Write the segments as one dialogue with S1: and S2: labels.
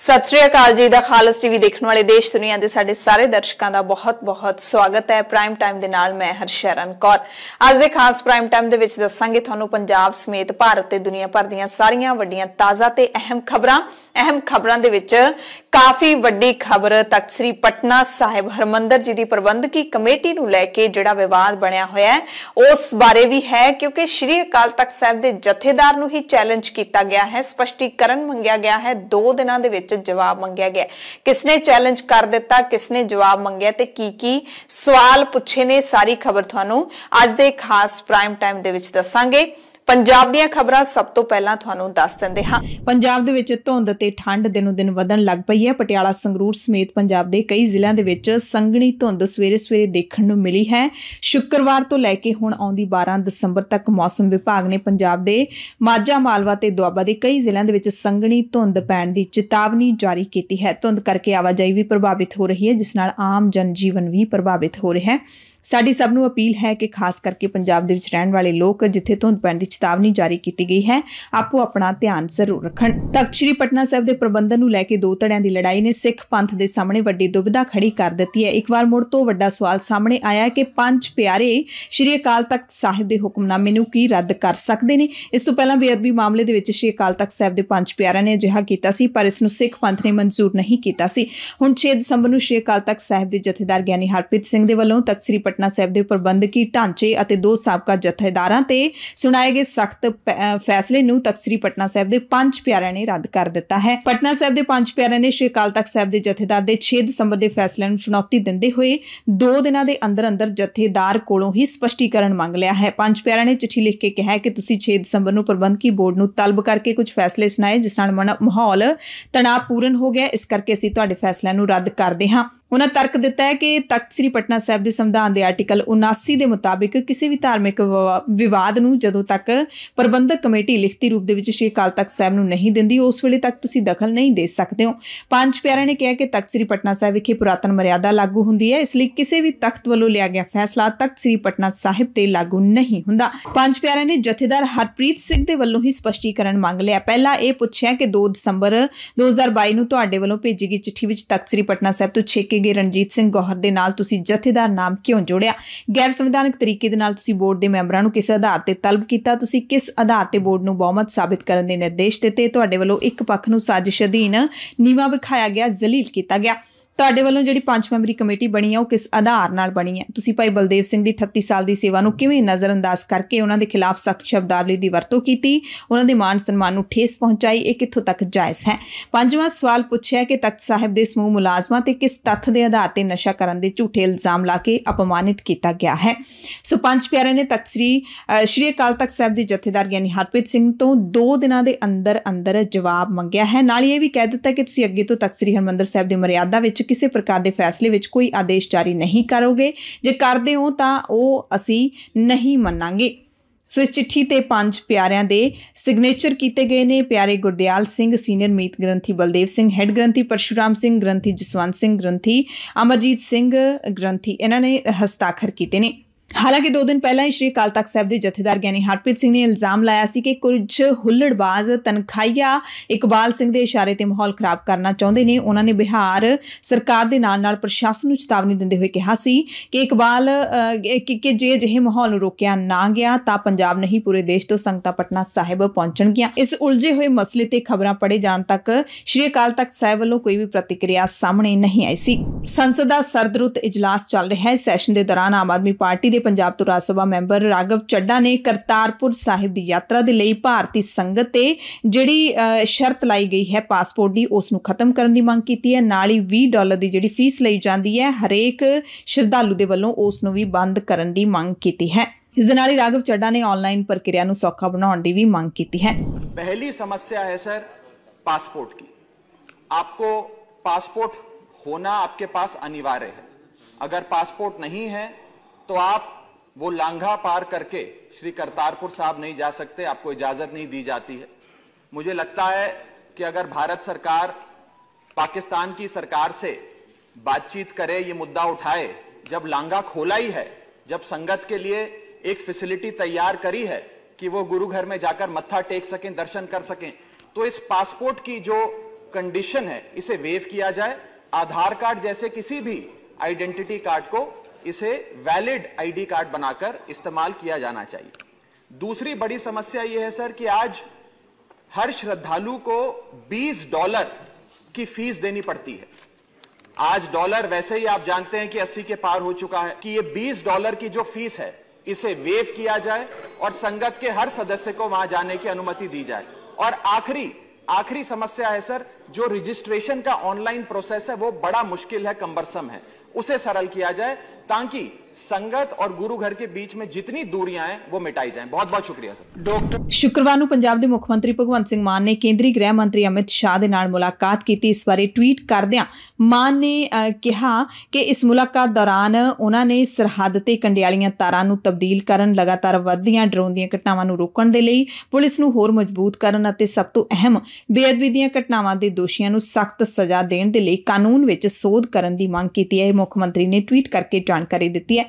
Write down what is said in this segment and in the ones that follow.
S1: ਸਤਿ ਸ਼੍ਰੀ ਅਕਾਲ ਜੀ ਦਾ ਖਾਲਸ ਟੀਵੀ ਦੇਖਣ ਵਾਲੇ ਦੇਸ਼ ਦੁਨੀਆ ਦੇ ਸਾਡੇ ਸਾਰੇ ਦਰਸ਼ਕਾਂ ਦਾ ਬਹੁਤ-ਬਹੁਤ ਸਵਾਗਤ ਹੈ ਪ੍ਰਾਈਮ ਟਾਈਮ ਦੇ ਨਾਲ ਮੈਂ ਹਰਸ਼ਰਨ ਕੌਰ ਅੱਜ ਦੇ ਖਾਸ ਪ੍ਰਾਈਮ ਟਾਈਮ ਦੇ ਵਿੱਚ ਦੱਸਾਂਗੇ ਤੁਹਾਨੂੰ ਪੰਜਾਬ ਸਮੇਤ ਭਾਰਤ ਤੇ ਦੁਨੀਆ ਭਰ ਦੀਆਂ ਸਾਰੀਆਂ ਵੱਡੀਆਂ ਤਾਜ਼ਾ ਤੇ ਅਹਿਮ ਖਬਰਾਂ ਅਹਿਮ ਖਬਰਾਂ ਦੇ ਵਿੱਚ ਕਾਫੀ ਵੱਡੀ ਖਬਰ ਤਖਤ ਸ੍ਰੀ ਪਟਨਾ ਸਾਹਿਬ ਹਰਮੰਦਰ ਜੀ ਦੀ ਪ੍ਰਬੰਧਕੀ ਕਮੇਟੀ ਨੂੰ ਲੈ ਕੇ ਜਿਹੜਾ ਵਿਵਾਦ ਬਣਿਆ ਹੋਇਆ ਹੈ ਉਸ ਬਾਰੇ ਵੀ ਹੈ ਕਿਉਂਕਿ ਸ੍ਰੀ ਅਕਾਲ ਤਖਤ ਸਾਹਿਬ ਦੇ ਜਥੇਦਾਰ ਨੂੰ ਹੀ ਚੈਲੰਜ ਕੀਤਾ ਗਿਆ ਹੈ ਸਪਸ਼ਟੀਕਰਨ ਮੰਗਿਆ ਗਿਆ ਹੈ 2 ਦਿਨਾਂ ਦੇ ਵਿੱਚ ਜਵਾਬ ਮੰਗਿਆ ਗਿਆ ਕਿਸ ਨੇ ਚੈਲੰਜ ਕਰ ਦਿੱਤਾ ਕਿਸ ਨੇ ਜਵਾਬ ਮੰਗਿਆ ਤੇ ਕੀ ਕੀ ਸਵਾਲ ਪੁੱਛੇ ਨੇ ਸਾਰੀ ਖਬਰ ਤੁਹਾਨੂੰ ਅੱਜ ਦੇ ਖਾਸ ਪ੍ਰਾਈਮ ਟਾਈਮ ਦੇ ਵਿੱਚ ਦੱਸਾਂਗੇ ਪੰਜਾਬ ਦੀਆਂ ਖਬਰਾਂ ਸਭ ਤੋਂ ਪਹਿਲਾਂ ਤੁਹਾਨੂੰ ਦੱਸ ਦਿੰਦੇ ਹਾਂ ਪੰਜਾਬ ਦੇ ਵਿੱਚ ਧੁੰਦ ਤੇ ਠੰਡ ਦਿਨੋਂ ਦਿਨ ਵਧਣ ਲੱਗ ਪਈ ਹੈ ਪਟਿਆਲਾ ਸੰਗਰੂਰ ਸਮੇਤ ਪੰਜਾਬ ਦੇ ਕਈ ਜ਼ਿਲ੍ਹਿਆਂ ਦੇ ਵਿੱਚ ਸੰਘਣੀ ਧੁੰਦ ਸਵੇਰੇ-ਸਵੇਰੇ ਦੇਖਣ ਨੂੰ ਮਿਲੀ ਹੈ ਸ਼ੁੱਕਰਵਾਰ ਤੋਂ ਲੈ ਕੇ ਹੁਣ ਆਉਂਦੀ 12 ਦਸੰਬਰ ਤੱਕ ਮੌਸਮ ਵਿਭਾਗ ਨੇ ਪੰਜਾਬ ਦੇ ਮਾਝਾ ਮਾਲਵਾ ਤੇ ਦੁਆਬਾ ਦੇ ਕਈ ਜ਼ਿਲ੍ਹਿਆਂ ਦੇ ਵਿੱਚ ਸੰਘਣੀ ਧੁੰਦ ਪੈਣ ਦੀ ਚੇਤਾਵਨੀ ਜਾਰੀ ਕੀਤੀ ਹੈ ਧੁੰਦ ਕਰਕੇ ਆਵਾਜਾਈ ਵੀ ਪ੍ਰਭਾਵਿਤ ਹੋ ਰਹੀ ਹੈ ਜਿਸ ਨਾਲ ਆਮ ਜਨਜੀਵਨ ਵੀ ਪ੍ਰਭਾਵਿਤ ਹੋ ਰਿਹਾ ਹੈ ਸਾਡੀ ਸਭ ਨੂੰ ਅਪੀਲ ਹੈ ਕਿ ਖਾਸ ਕਰਕੇ ਪੰਜਾਬ ਦੇ ਵਿੱਚ ਰਹਿਣ ਵਾਲੇ ਲੋਕ ਜਿੱਥੇ ਧੁੰਦ ਪੈਣ ਦੀ ਚੇਤਾਵਨੀ ਜਾਰੀ ਕੀਤੀ ਗਈ ਹੈ ਆਪੋ ਆਪਣਾ ਧਿਆਨ ਜ਼ਰੂਰ ਰੱਖਣ ਤਖਤ ਸ੍ਰੀ ਪਟਨਾ ਸਾਹਿਬ ਦੇ ਪ੍ਰਬੰਧਨ ਨੂੰ ਲੈ ਕੇ ਦੋ ਧੜਿਆਂ ਦੀ ਲੜਾਈ ਨੇ ਸਿੱਖ ਪੰਥ ਦੇ ਸਾਹਮਣੇ ਵੱਡੀ ਦੁਬਿਧਾ ਖੜੀ ਕਰ ਦਿੱਤੀ ਹੈ ਇੱਕ ਵਾਰ ਮੁੜ ਤੋਂ ਵੱਡਾ ਸਵਾਲ ਸਾਹਮਣੇ ਆਇਆ ਕਿ ਪੰਜ ਪਿਆਰੇ ਸ੍ਰੀ ਅਕਾਲ ਤਖਤ ਸਾਹਿਬ ਦੇ ਹੁਕਮਨਾਮੇ ਨੂੰ ਕੀ ਰੱਦ ਕਰ ਸਕਦੇ ਨੇ ਇਸ ਤੋਂ ਪਹਿਲਾਂ ਬੇਅਦਬੀ ਮਾਮਲੇ ਦੇ ਵਿੱਚ ਸ੍ਰੀ ਅਕਾਲ ਤਖਤ ਸਾਹਿਬ ਦੇ ਪੰਜ ਪਿਆਰਿਆਂ ਨੇ ਅਜਿਹਾ ਕੀਤਾ ਸੀ ਪਰ ਇਸ ਨੂੰ ਸਿੱਖ ਪੰਥ ਨੇ ਮਨਜ਼ੂਰ ਨਹੀਂ ਕੀਤਾ ਸੀ ਹੁਣ 6 ਦਸੰਬਰ ਨੂੰ ਸ੍ਰੀ ਅਕਾਲ ਤਖਤ ਸਾਹਿਬ ਦੇ ਜਥੇਦਾਰ ਗਿਆਨੀ ਹਰਪ੍ਰੀਤ ਸਿੰਘ ਦੇ ਵੱਲੋਂ ਤਖਤ ਸ੍ਰੀ ਪਟਨਾ ਪਟਨਾ ਸਾਹਿਬ ਦੇ ਪ੍ਰਬੰਧਕੀ ਢਾਂਚੇ ਅਤੇ ਦੋ ਸਾਬਕਾ ਜਥੇਦਾਰਾਂ ਤੇ ਸੁਣਾਏ ਗਏ ਸਖਤ ਫੈਸਲੇ ਨੂੰ ਤਖਸਰੀ ਪਟਨਾ ਸਾਹਿਬ ਦੇ ਪੰਜ ਪਿਆਰਿਆਂ ਨੇ ਰੱਦ ਕਰ ਦਿੱਤਾ ਹੈ ਪਟਨਾ ਸਾਹਿਬ ਦੇ ਪੰਜ ਪਿਆਰਿਆਂ ਨੇ ਸ਼੍ਰੀ ਕਾਲ ਤਖਤ ਸਾਹਿਬ ਦੇ ਜਥੇਦਾਰ ਦੇ 6 ਦਸੰਬਰ ਦੇ ਫੈਸਲੇ ਨੂੰ ਚੁਣੌਤੀ ਦਿੰਦੇ ਹੋਏ 2 ਦਿਨਾਂ ਦੇ ਅੰਦਰ ਅੰਦਰ ਜਥੇਦਾਰ ਕੋਲੋਂ ਹੀ ਸਪਸ਼ਟੀਕਰਨ ਮੰਗ ਲਿਆ ਹੈ ਪੰਜ ਪਿਆਰਿਆਂ ਨੇ ਚਿੱਠੀ ਲਿਖ ਕੇ ਕਿਹਾ ਕਿ ਤੁਸੀਂ 6 ਦਸੰਬਰ ਨੂੰ ਪ੍ਰਬੰਧਕੀ ਬੋਰਡ ਨੂੰ ਤਲਬ ਕਰਕੇ ਕੁਝ ਫੈਸਲੇ ਸੁਣਾਏ ਜਿਸ ਨਾਲ ਮਾਹੌਲ ਤਣਾਅਪੂਰਨ ਹੋ ਗਿਆ ਇਸ ਕਰਕੇ ਅਸੀਂ ਤੁਹਾਡੇ ਫੈਸਲਿਆਂ ਨੂੰ ਰੱਦ ਕਰਦੇ ਹਾਂ ਉਹਨਾਂ ਤਰਕ ਦਿੱਤਾ ਹੈ ਕਿ ਤਖਤ ਸ੍ਰੀ ਪਟਨਾ ਸਾਹਿਬ ਦੇ ਸੰਵਿਧਾਨ ਦੇ ਆਰਟੀਕਲ 79 ਦੇ ਮੁਤਾਬਿਕ ਕਿਸੇ ਵੀ ਧਾਰਮਿਕ ਵਿਵਾਦ ਨੂੰ ਜਦੋਂ ਤੱਕ ਪ੍ਰਬੰਧਕ ਕਮੇਟੀ ਲਿਖਤੀ ਰੂਪ ਦੇ ਵਿੱਚ ਸ਼੍ਰੀ ਅਕਾਲ ਤਖਤ ਸਾਹਿਬ ਨੂੰ ਨਹੀਂ ਦਿੰਦੀ ਉਸ ਵੇਲੇ ਤੱਕ ਤੁਸੀਂ ਦਖਲ ਨਹੀਂ ਦੇ ਸਕਦੇ ਹੋ ਪੰਜ ਪਿਆਰਿਆਂ ਨੇ ਕਿਹਾ ਕਿ ਤਖਤ ਸ੍ਰੀ ਪਟਨਾ ਸਾਹਿਬ ਵਿਖੇ ਪੁਰਾਤਨ ਮਰਿਆਦਾ ਲਾਗੂ ਹੁੰਦੀ ਹੈ ਇਸ ਲਈ ਕਿਸੇ ਵੀ ਤਖਤ ਵੱਲੋਂ ਲਿਆ ਗਿਆ ਫੈਸਲਾ ਤਖਤ ਸ੍ਰੀ ਪਟਨਾ ਸਾਹਿਬ ਤੇ ਲਾਗੂ ਨਹੀਂ ਹੁੰਦਾ ਪੰਜ ਪਿਆਰਿਆਂ ਨੇ ਜਥੇਦਾਰ ਹਰਪ੍ਰੀਤ ਸਿੰਘ ਦੇ ਵੱਲੋਂ ਹੀ ਸਪਸ਼ਟੀਕਰਨ ਮੰਗ ਲਿਆ ਪਹਿਲਾਂ ਇਹ ਪੁੱਛਿਆ ਕਿ 2 ਦਸੰਬਰ 2022 ਨੂੰ ਤੁਹਾਡੇ ਵੱਲੋਂ ਭੇਜੀ ਗਈ ਚਿੱਠੀ ਵਿੱਚ ਤਖਤ ਸ੍ਰੀ ਪਟਨਾ ਸਾਹਿਬ ਤੋਂ ਛੇਕੇ ਗਏ ਰਣਜੀਤ ਸਿੰਘ ਗੋਹਰ ਦੇ ਨਾਲ ਤੁਸੀਂ ਜਥੇਦਾਰ ਨਾਮ ਕਿਉਂ ਜੋੜਿਆ ਗੈਰ ਸੰਵਿਧਾਨਕ ਤਰੀਕੇ ਦੇ ਨਾਲ ਤੁਸੀਂ ਬੋਰਡ ਦੇ ਮੈਂਬਰਾਂ ਨੂੰ ਕਿਸ ਆਧਾਰ ਤੇ ਤਲਬ ਕੀਤਾ ਤੁਸੀਂ ਕਿਸ ਆਧਾਰ ਤੇ ਬੋਰਡ ਨੂੰ ਬਹੁਮਤ ਸਾਬਿਤ ਕਰਨ ਦੇ ਨਿਰਦੇਸ਼ ਦਿੱਤੇ ਤੁਹਾਡੇ ਵੱਲੋਂ ਇੱਕ ਪੱਖ ਨੂੰ ਸਾਜ਼ਿਸ਼ ਅਧੀਨ ਨੀਵਾ ਵਿਖਾਇਆ ਗਿਆ ਜ਼ਲੀਲ ਕੀਤਾ ਗਿਆ ਤੁਹਾਡੇ ਵੱਲੋਂ ਜਿਹੜੀ ਪੰਜ ਮੈਂਬਰੀ ਕਮੇਟੀ ਬਣੀ ਹੈ ਉਹ ਕਿਸ ਆਧਾਰ ਨਾਲ ਬਣੀ ਹੈ ਤੁਸੀਂ ਭਾਈ ਬਲਦੇਵ ਸਿੰਘ ਦੀ 38 ਸਾਲ ਦੀ ਸੇਵਾ ਨੂੰ ਕਿਵੇਂ ਨਜ਼ਰਅੰਦਾਜ਼ ਕਰਕੇ ਉਹਨਾਂ ਦੇ ਖਿਲਾਫ ਸਖਤ ਸ਼ਬਦਾਵਲੀ ਦੀ ਵਰਤੋਂ ਕੀਤੀ ਉਹਨਾਂ ਦੇ ਮਾਨ ਸਨਮਾਨ ਨੂੰ ਠੇਸ ਪਹੁੰਚਾਈ ਇਹ ਕਿੱਥੋਂ ਤੱਕ ਜਾਇਜ਼ ਹੈ ਪੰਜਵਾਂ ਸਵਾਲ ਪੁੱਛਿਆ ਕਿ ਤਖਤ ਸਾਹਿਬ ਦੇ ਸਮੂਹ ਮੁਲਾਜ਼ਮਾਂ ਤੇ ਕਿਸ ਤੱਥ ਦੇ ਆਧਾਰ ਤੇ ਨਸ਼ਾ ਕਰਨ ਦੇ ਝੂਠੇ ਇਲਜ਼ਾਮ ਲਾ ਕੇ ਅਪਮਾਨਿਤ ਕੀਤਾ ਗਿਆ ਹੈ ਸੋ ਪੰਜ ਪਿਆਰੇ ਨੇ ਤਖਤ ਸ੍ਰੀ ਸ਼੍ਰੀ ਅਕਾਲ ਤਖਤ ਸਾਹਿਬ ਦੇ ਜਥੇਦਾਰ ਗਿਆਨੀ ਹਰਪ੍ਰੀਤ ਸਿੰਘ ਤੋਂ 2 ਦਿਨਾਂ ਦੇ ਅੰਦਰ ਅੰਦਰ ਜਵਾਬ ਮੰਗਿਆ ਹੈ ਨਾਲ ਇਹ ਵੀ ਕਹਿ ਦਿੱਤਾ ਕਿ ਤੁਸੀਂ ਅੱਗੇ ਤੋਂ ਤਖਤ ਸ੍ਰੀ ਹਰਮੰਦਰ ਸਾਹਿਬ ਦੇ ਮਰਿਆਦਾ ਵਿੱਚ ਕਿਸੇ ਪ੍ਰਕਾਰ ਦੇ ਫੈਸਲੇ ਵਿੱਚ ਕੋਈ ਆਦੇਸ਼ ਜਾਰੀ ਨਹੀਂ ਕਰੋਗੇ ਜੇ ਕਰਦੇ ਹੋ ਤਾਂ ਉਹ ਅਸੀਂ ਨਹੀਂ ਮੰਨਾਂਗੇ ਸੋ ਇਸ ਚਿੱਠੀ ਤੇ ਪੰਜ ਪਿਆਰਿਆਂ ਦੇ ਸਿਗਨੇਚਰ ਕੀਤੇ ਗਏ ਨੇ ਪਿਆਰੇ ਗੁਰਦਿਆਲ ਸਿੰਘ ਸੀਨੀਅਰ ਮੀਤ ਗ੍ਰੰਥੀ ਬਲਦੇਵ ਸਿੰਘ ਹੈੱਡ ਗ੍ਰੰਥੀ ਪਰਸ਼ੁਰਾਮ ਸਿੰਘ ਗ੍ਰੰਥੀ ਜਸਵੰਤ ਸਿੰਘ ਗ੍ਰੰਥੀ ਅਮਰਜੀਤ ਸਿੰਘ ਗ੍ਰੰਥੀ ਇਹਨਾਂ ਨੇ ਹਸਤਾਖਰ ਕੀਤੇ ਨੇ ਹਾਲਾਂਕਿ 2 ਦਿਨ ਪਹਿਲਾਂ ਹੀ ਸ਼੍ਰੀ ਕਾਲ ਤਖਤ ਸਾਹਿਬ ਦੇ ਜਥੇਦਾਰ ਗਿਆਨੀ ਹਰਪ੍ਰੀਤ ਸਿੰਘ ਨੇ ਇਲਜ਼ਾਮ ਲਾਇਆ ਸੀ ਕਿ ਕੁਝ ਹੁੱਲੜਬਾਜ਼ ਤਨਖਾਈਆ ਇਕਬਾਲ ਸਿੰਘ ਦੇ ਇਸ਼ਾਰੇ ਤੇ ਮਾਹੌਲ ਖਰਾਬ ਕਰਨਾ ਚਾਹੁੰਦੇ ਨੇ ਉਹਨਾਂ ਨੇ ਬਿਹਾਰ ਸਰਕਾਰ ਦੇ ਨਾਲ ਨਾਲ ਪ੍ਰਸ਼ਾਸਨ ਨੂੰ ਚੇਤਾਵਨੀ ਦਿੰਦੇ ਹੋਏ ਕਿਹਾ ਸੀ ਕਿ ਇਕਬਾਲ ਕਿ ਜੇ ਅਜਿਹੇ ਮਾਹੌਲ ਨੂੰ ਰੋਕਿਆ ਨਾ ਗਿਆ ਤਾਂ ਪੰਜਾਬ ਨਹੀਂ ਪੂਰੇ ਦੇਸ਼ ਤੋਂ ਸੰਗਤਾਂ ਪਟਨਾ ਸਾਹਿਬ ਪਹੁੰਚਣਗੀਆਂ ਇਸ ਉਲਝੇ ਹੋਏ ਮਸਲੇ ਤੇ ਖਬਰਾਂ ਪੜੇ ਜਾਣ ਤੱਕ ਸ਼੍ਰੀ ਅਕਾਲ ਤਖਤ ਸਾਹਿਬ ਵੱਲੋਂ ਕੋਈ ਵੀ ਪ੍ਰਤੀਕਿਰਿਆ ਸਾਹਮਣੇ ਨਹੀਂ ਆਈ ਸੀ ਸੰਸਦ ਦਾ ਸਰਦਰੁੱਤ ਇਜਲਾਸ ਚੱਲ ਰਿਹਾ ਹੈ ਸੈਸ਼ਨ ਦੇ ਦੌਰਾਨ ਆਮ ਆਦਮੀ ਪਾਰਟੀ ਦੇ ਪੰਜਾਬ ਤੋਂ ਰਾਜ ਸਭਾ ਮੈਂਬਰ ਰਾਘਵ ਚੱਡਾ ਨੇ ਕਰਤਾਰਪੁਰ ਸਾਹਿਬ ਦੀ ਯਾਤਰਾ ਦੇ ਲਈ ਭਾਰਤੀ ਸੰਗਤ ਤੇ ਜਿਹੜੀ ਸ਼ਰਤ ਲਾਈ ਗਈ ਹੈ ਪਾਸਪੋਰਟ ਦੀ ਉਸ ਨੂੰ ਖਤਮ ਕਰਨ ਦੀ ਮੰਗ ਕੀਤੀ ਹੈ ਨਾਲ ਹੀ 20 ਡਾਲਰ ਦੀ ਜਿਹੜੀ ਫੀਸ ਲਈ ਜਾਂਦੀ ਹੈ ਹਰੇਕ ਸ਼ਰਧਾਲੂ ਦੇ ਵੱਲੋਂ ਉਸ ਨੂੰ ਵੀ ਬੰਦ ਕਰਨ ਦੀ ਮੰਗ ਕੀਤੀ ਹੈ ਇਸ ਦੇ ਨਾਲ ਹੀ ਰਾਘਵ ਚੱਡਾ ਨੇ ਆਨਲਾਈਨ ਪ੍ਰਕਿਰਿਆ ਨੂੰ ਸੌਖਾ ਬਣਾਉਣ ਦੀ ਵੀ ਮੰਗ ਕੀਤੀ ਹੈ
S2: ਪਹਿਲੀ ਸਮੱਸਿਆ ਹੈ ਸਰ ਪਾਸਪੋਰਟ ਦੀ आपको पासपोर्ट होना आपके पास अनिवार्य है अगर पासपोर्ट नहीं है तो आप वो लांघा पार करके श्री करतारपुर साहब नहीं जा सकते आपको इजाजत नहीं दी जाती है मुझे लगता है कि अगर भारत सरकार पाकिस्तान की सरकार से बातचीत करे ये मुद्दा उठाए जब लांगा खोला ही है जब संगत के लिए एक फैसिलिटी तैयार करी है कि वो गुरु घर में जाकर मत्था टेक सकें दर्शन कर सकें तो इस पासपोर्ट की जो कंडीशन है इसे वेव किया जाए आधार कार्ड जैसे किसी भी आइडेंटिटी कार्ड को इसे वैलिड आईडी कार्ड बनाकर इस्तेमाल किया जाना चाहिए दूसरी बड़ी समस्या यह है सर कि आज हर श्रद्धालु को 20 डॉलर की फीस देनी पड़ती है आज डॉलर वैसे ही आप जानते हैं कि 80 के पार हो चुका है कि ये 20 डॉलर की जो फीस है इसे वेव किया जाए और संगत के हर सदस्य को वहां जाने की अनुमति दी जाए और आखिरी आखिरी समस्या है सर जो रजिस्ट्रेशन का ऑनलाइन प्रोसेस है वो बड़ा मुश्किल है कंबरसम है उसे सरल किया जाए ताकि ਸੰਗਤ ਔਰ ਗੁਰੂ ਘਰ ਕੇ बीच ਮੇ ਜਿਤਨੀ ਦੂਰੀਆਂ ਹੈ ਉਹ ਮਿਟਾਈ ਜਾਏ ਬਹੁਤ ਬਹੁਤ ਸ਼ੁਕਰੀਆ ਸਰ ਡਾਕਟਰ
S1: ਸ਼ੁਕਰਵਾਰ ਨੂੰ ਪੰਜਾਬ ਦੇ ਮੁੱਖ ਮੰਤਰੀ ਭਗਵੰਤ ਸਿੰਘ ਮਾਨ ਨੇ ਕੇਂਦਰੀ ਗ੍ਰਹਿ ਮੰਤਰੀ ਅਮਿਤ ਸ਼ਾਹ ਦੇ ਨਾਲ ਮੁਲਾਕਾਤ ਕੀਤੀ ਇਸ ਬਾਰੇ ਟਵੀਟ ਕਰਦਿਆਂ ਮਾਨ ਨੇ ਕਿਹਾ ਕਿ ਇਸ ਮੁਲਾਕਾਤ ਦੌਰਾਨ ਉਹਨਾਂ ਨੇ ਸਰਹੱਦ ਤੇ ਕੰਡਿਆਲੀਆਂ ਤਾਰਾਂ ਨੂੰ ਤਬਦੀਲ ਕਰਨ ਲਗਾਤਾਰ ਵੱਧਦੀਆਂ ਡਰੋਨ ਦੀਆਂ ਘਟਨਾਵਾਂ ਨੂੰ ਰੋਕਣ ਦੇ ਲਈ ਪੁਲਿਸ ਨੂੰ ਹੋਰ ਮਜ਼ਬੂਤ ਕਰਨ ਅਤੇ ਸਭ ਤੋਂ ਅਹਿਮ ਬੇਅਦਬੀ ਦੀਆਂ ਘਟਨਾਵਾਂ ਦੇ ਦੋਸ਼ੀਆਂ ਨੂੰ ਸਖਤ ਸਜ਼ਾ ਦੇਣ ਦੇ ਲਈ ਕਾਨੂੰਨ ਵਿੱਚ ਸੋਧ ਕਰਨ ਦੀ ਮੰਗ ਕੀਤੀ ਹੈ ਮੁੱਖ ਮੰਤਰੀ ਨੇ ਟਵੀਟ ਕਰਕੇ ਜਾਣਕਾਰੀ ਦਿੱਤੀ ਹੈ ਹੈ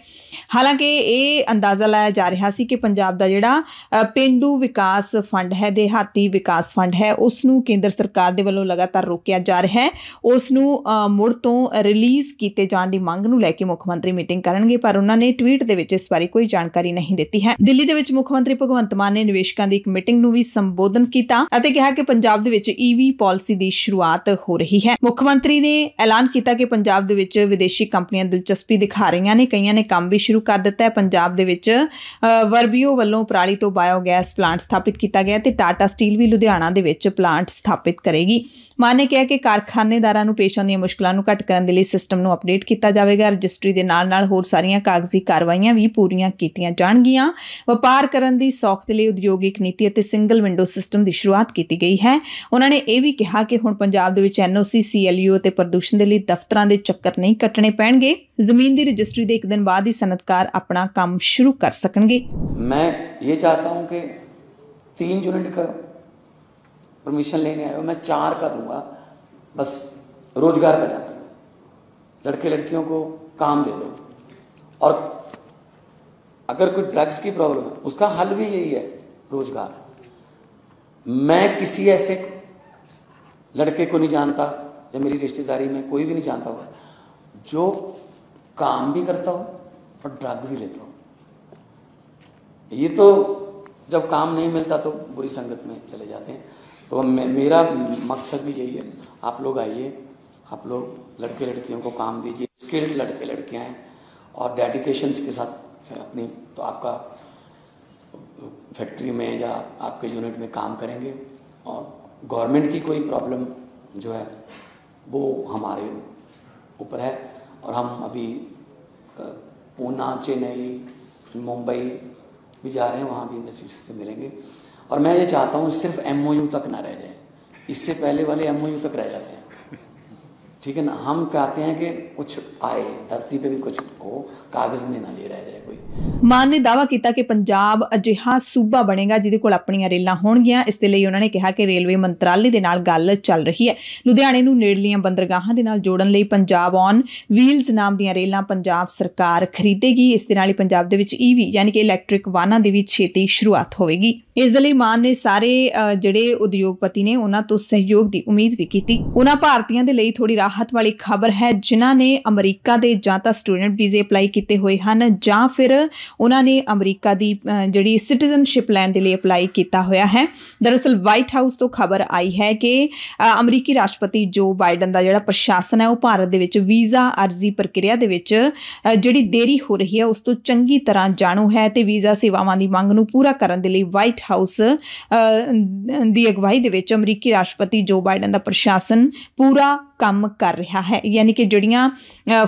S1: ਹਾਲਾਂਕਿ ਇਹ ਅੰਦਾਜ਼ਾ ਲਾਇਆ ਜਾ ਰਿਹਾ ਸੀ ਕਿ ਪੰਜਾਬ ਦਾ ਜਿਹੜਾ ਪਿੰਡੂ ਵਿਕਾਸ ਫੰਡ ਹੈ ਦੇਹਾਤੀ ਵਿਕਾਸ ਫੰਡ ਹੈ ਉਸ ਨੂੰ ਕੇਂਦਰ ਸਰਕਾਰ ਦੇ ਵੱਲੋਂ ਲਗਾਤਾਰ ਰੋਕਿਆ ਜਾ ਰਿਹਾ ਹੈ ਉਸ ਨੂੰ ਮੁੜ ਤੋਂ ਰਿਲੀਜ਼ ਕੀਤੇ ਜਾਣ ਦੀ ਮੰਗ ਨੂੰ ਲੈ ਕੇ ਮੁੱਖ ਮੰਤਰੀ ਮੀਟਿੰਗ ਕਰਨਗੇ ਪਰ ਉਹਨਾਂ ਨੇ ਟਵੀਟ ਦੇ ਵਿੱਚ ਇਸ ਬਾਰੇ ਕੋਈ ਜਾਣਕਾਰੀ ਨਹੀਂ ਦਿੱਤੀ ਹੈ ਦਿੱਲੀ ਦੇ ਵਿੱਚ ਮੁੱਖ ਮੰਤਰੀ ਭਗਵੰਤ ਮਾਨ ਨੇ ਨਿਵੇਸ਼ਕਾਂ ਦੀ ਇੱਕ ਮੀਟਿੰਗ ਨੂੰ ਵੀ ਸੰਬੋਧਨ ਕੀਤਾ ਅਤੇ ਕਿਹਾ ਕਿ ਪੰਜਾਬ ਦੇ ਵਿੱਚ ਈਵੀ e ਪਾਲਿਸੀ ਦੀ ਸ਼ੁਰੂਆਤ ਹੋ ਰਹੀ ਹੈ ਮੁੱਖ ਮੰਤਰੀ ਨੇ ਐਲਾਨ ਕੀਤਾ ਕਿ ਪੰਜਾਬ ਦੇ ਵਿੱਚ ਵਿਦੇਸ਼ੀ ਕੰਪਨੀਆਂ ਦਿਲਚਸਪੀ ਦਿਖਾ ਰਹੀਆਂ ਨੇ ਕਈਆਂ ਨੇ ਨੇ ਕੰਮ ਵੀ ਸ਼ੁਰੂ ਕਰ ਦਿੱਤਾ ਹੈ ਪੰਜਾਬ ਦੇ ਵਿੱਚ ਵਰਬੀਓ ਵੱਲੋਂ ਪਰਾਲੀ ਤੋਂ ਬਾਇਓਗੈਸ ਪਲਾਂਟ ਸਥਾਪਿਤ ਕੀਤਾ ਗਿਆ ਤੇ ਟਾਟਾ ਸਟੀਲ ਵੀ ਲੁਧਿਆਣਾ ਦੇ ਵਿੱਚ ਪਲਾਂਟ ਸਥਾਪਿਤ ਕਰੇਗੀ ਮਾਨੇ ਕਿਹਾ ਕਿ ਕਾਰਖਾਨੇਦਾਰਾਂ ਨੂੰ ਪੇਸ਼ ਆਉਂਦੀਆਂ ਮੁਸ਼ਕਲਾਂ ਨੂੰ ਘਟ ਕਰਨ ਦੇ ਲਈ ਸਿਸਟਮ ਨੂੰ ਅਪਡੇਟ ਕੀਤਾ ਜਾਵੇਗਾ ਰਜਿਸਟਰੀ ਦੇ ਨਾਲ-ਨਾਲ ਹੋਰ ਸਾਰੀਆਂ ਕਾਗਜ਼ੀ ਕਾਰਵਾਈਆਂ ਵੀ ਪੂਰੀਆਂ ਕੀਤੀਆਂ ਜਾਣਗੀਆਂ ਵਪਾਰ ਕਰਨ ਦੀ ਸੌਖ ਦੇ ਲਈ ਉਦਯੋਗਿਕ ਨੀਤੀ ਅਤੇ ਸਿੰਗਲ ਵਿੰਡੋ ਸਿਸਟਮ ਦੀ ਸ਼ੁਰੂਆਤ ਕੀਤੀ ਗਈ ਹੈ ਉਹਨਾਂ ਨੇ ਇਹ ਵੀ ਕਿਹਾ ਕਿ ਹੁਣ ਪੰਜਾਬ ਦੇ ਵਿੱਚ ਐਨਓਸੀ ਸੀਐਲਯੂ ਅਤੇ ਪ੍ਰਦੂਸ਼ਣ ਦੇ ਲਈ ਦਫ਼ਤਰਾਂ ਦੇ ਚੱਕਰ ਨਹੀਂ ਕੱਟਣੇ ਪੈਣਗੇ ਜ਼ਮੀਨ ਦੀ ਰਜਿਸਟਰੀ ਦੇ ਇੱਕ ਦਿਨ बाद ही सनतकार अपना काम शुरू कर सकेंगे
S3: मैं ये चाहता हूँ कि तीन यूनिट का परमिशन लेने आया मैं चार का दूंगा बस रोजगार पैदा कर लड़के लड़कियों को काम दे दो और अगर कोई ड्रग्स की प्रॉब्लम है उसका हल भी यही है रोजगार मैं किसी ऐसे लड़के को नहीं जानता या मेरी रिश्तेदारी में कोई भी नहीं जानता होगा जो काम भी करता हो और ड्रग भी लेता हूँ ये तो जब काम नहीं मिलता तो बुरी संगत में चले जाते हैं तो मेरा मकसद भी यही है आप लोग आइए आप लोग लड़के लड़कियों को काम दीजिए स्किल्ड लड़के लड़कियाँ हैं और डेडिकेशन के साथ अपनी तो आपका फैक्ट्री में या आपके यूनिट में काम करेंगे और गवर्नमेंट की कोई प्रॉब्लम जो है वो हमारे ऊपर है और हम अभी पूना चेन्नई मुंबई भी जा रहे हैं वहाँ भी इंडस्ट्री से मिलेंगे और मैं ये चाहता हूँ सिर्फ एम तक ना रह जाए इससे पहले वाले एम तक रह जाते हैं ठीक है ना हम कहते हैं कि कुछ आए धरती पे भी कुछ ਉਹ ਕਾਗਜ਼ ਮੇ ਨਾ ਲੈ ਰਹਿ
S1: ਜਾਏ ਕੋਈ ਮਾਨ ਨੇ ਦਾਵਾ ਕੀਤਾ ਕਿ ਪੰਜਾਬ ਅਜਿਹਾ ਸੂਬਾ ਬਣੇਗਾ ਜਿਹਦੇ ਕੋਲ ਆਪਣੀਆਂ ਰੇਲਾਂ ਹੋਣਗੀਆਂ ਇਸ ਦੇ ਲਈ ਉਹਨਾਂ ਨੇ ਕਿਹਾ ਕਿ ਰੇਲਵੇ ਮੰਤਰਾਲੇ ਦੇ ਨਾਲ ਗੱਲ ਚੱਲ ਰਹੀ ਹੈ ਲੁਧਿਆਣੇ ਨੂੰ ਨੇੜਲੀਆਂ ਬੰਦਰਗਾਹਾਂ ਦੇ ਨਾਲ ਜੋੜਨ ਲਈ ਪੰਜਾਬ ਔਨ ਵੀਲਸ ਨਾਮ ਦੀਆਂ ਰੇਲਾਂ ਪੰਜਾਬ ਸਰਕਾਰ ਖਰੀਦੇਗੀ ਇਸ ਦੇ ਨਾਲ ਹੀ ਪੰਜਾਬ ਦੇ ਵਿੱਚ ਈਵੀ e ਯਾਨੀ ਕਿ ਇਲੈਕਟ੍ਰਿਕ ਵਾਹਨਾਂ ਦੀ ਵੀ ਛੇਤੀ ਸ਼ੁਰੂਆਤ ਹੋਵੇਗੀ ਇਸ ਦੇ ਲਈ ਮਾਨ ਨੇ ਸਾਰੇ ਜਿਹੜੇ ਉਦਯੋਗਪਤੀ ਨੇ ਉਹਨਾਂ ਤੋਂ ਸਹਿਯੋਗ ਦੀ ਉਮੀਦ ਵੀ ਕੀਤੀ ਉਹਨਾਂ ਭਾਰਤੀਆਂ ਦੇ ਲਈ ਥੋੜੀ ਰਾਹਤ ਵਾਲੀ ਖਬਰ ਹੈ ਜਿਨ੍ਹਾਂ ਨੇ ਅਮਰੀਕਾ ਦੇ ਜਾਂ ਤਾਂ ਸਟੂਡੈਂਟ ਵੀਜ਼ੇ ਵੀਜ਼ੇ ਅਪਲਾਈ ਕੀਤੇ ਹੋਏ ਹਨ ਜਾਂ ਫਿਰ ਉਹਨਾਂ ਨੇ ਅਮਰੀਕਾ ਦੀ ਜਿਹੜੀ ਸਿਟੀਜ਼ਨਸ਼ਿਪ ਲੈਣ ਦੇ ਲਈ ਅਪਲਾਈ ਕੀਤਾ ਹੋਇਆ ਹੈ ਦਰਅਸਲ ਵਾਈਟ ਹਾਊਸ ਤੋਂ ਖਬਰ ਆਈ ਹੈ ਕਿ ਅਮਰੀਕੀ ਰਾਸ਼ਟਰਪਤੀ ਜੋ ਬਾਈਡਨ ਦਾ ਜਿਹੜਾ ਪ੍ਰਸ਼ਾਸਨ ਹੈ ਉਹ ਭਾਰਤ ਦੇ ਵਿੱਚ ਵੀਜ਼ਾ ਅਰਜ਼ੀ ਪ੍ਰਕਿਰਿਆ ਦੇ ਵਿੱਚ ਜਿਹੜੀ ਦੇਰੀ ਹੋ ਰਹੀ ਹੈ ਉਸ ਤੋਂ ਚੰਗੀ ਤਰ੍ਹਾਂ ਜਾਣੂ ਹੈ ਤੇ ਵੀਜ਼ਾ ਸੇਵਾਵਾਂ ਦੀ ਮੰਗ ਨੂੰ ਪੂਰਾ ਕਰਨ ਦੇ ਲਈ ਵਾਈਟ ਹਾਊਸ ਦੀ ਅਗਵਾਈ ਦੇ ਵਿੱਚ ਅਮਰੀਕੀ ਰਾਸ਼ਟਰਪਤੀ ਜੋ ਬਾਈਡਨ ਦਾ ਪ੍ਰਸ਼ਾਸਨ ਪੂਰਾ ਕੰਮ ਕਰ ਰਿਹਾ ਹੈ ਯਾਨੀ ਕਿ ਜਿਹੜੀਆਂ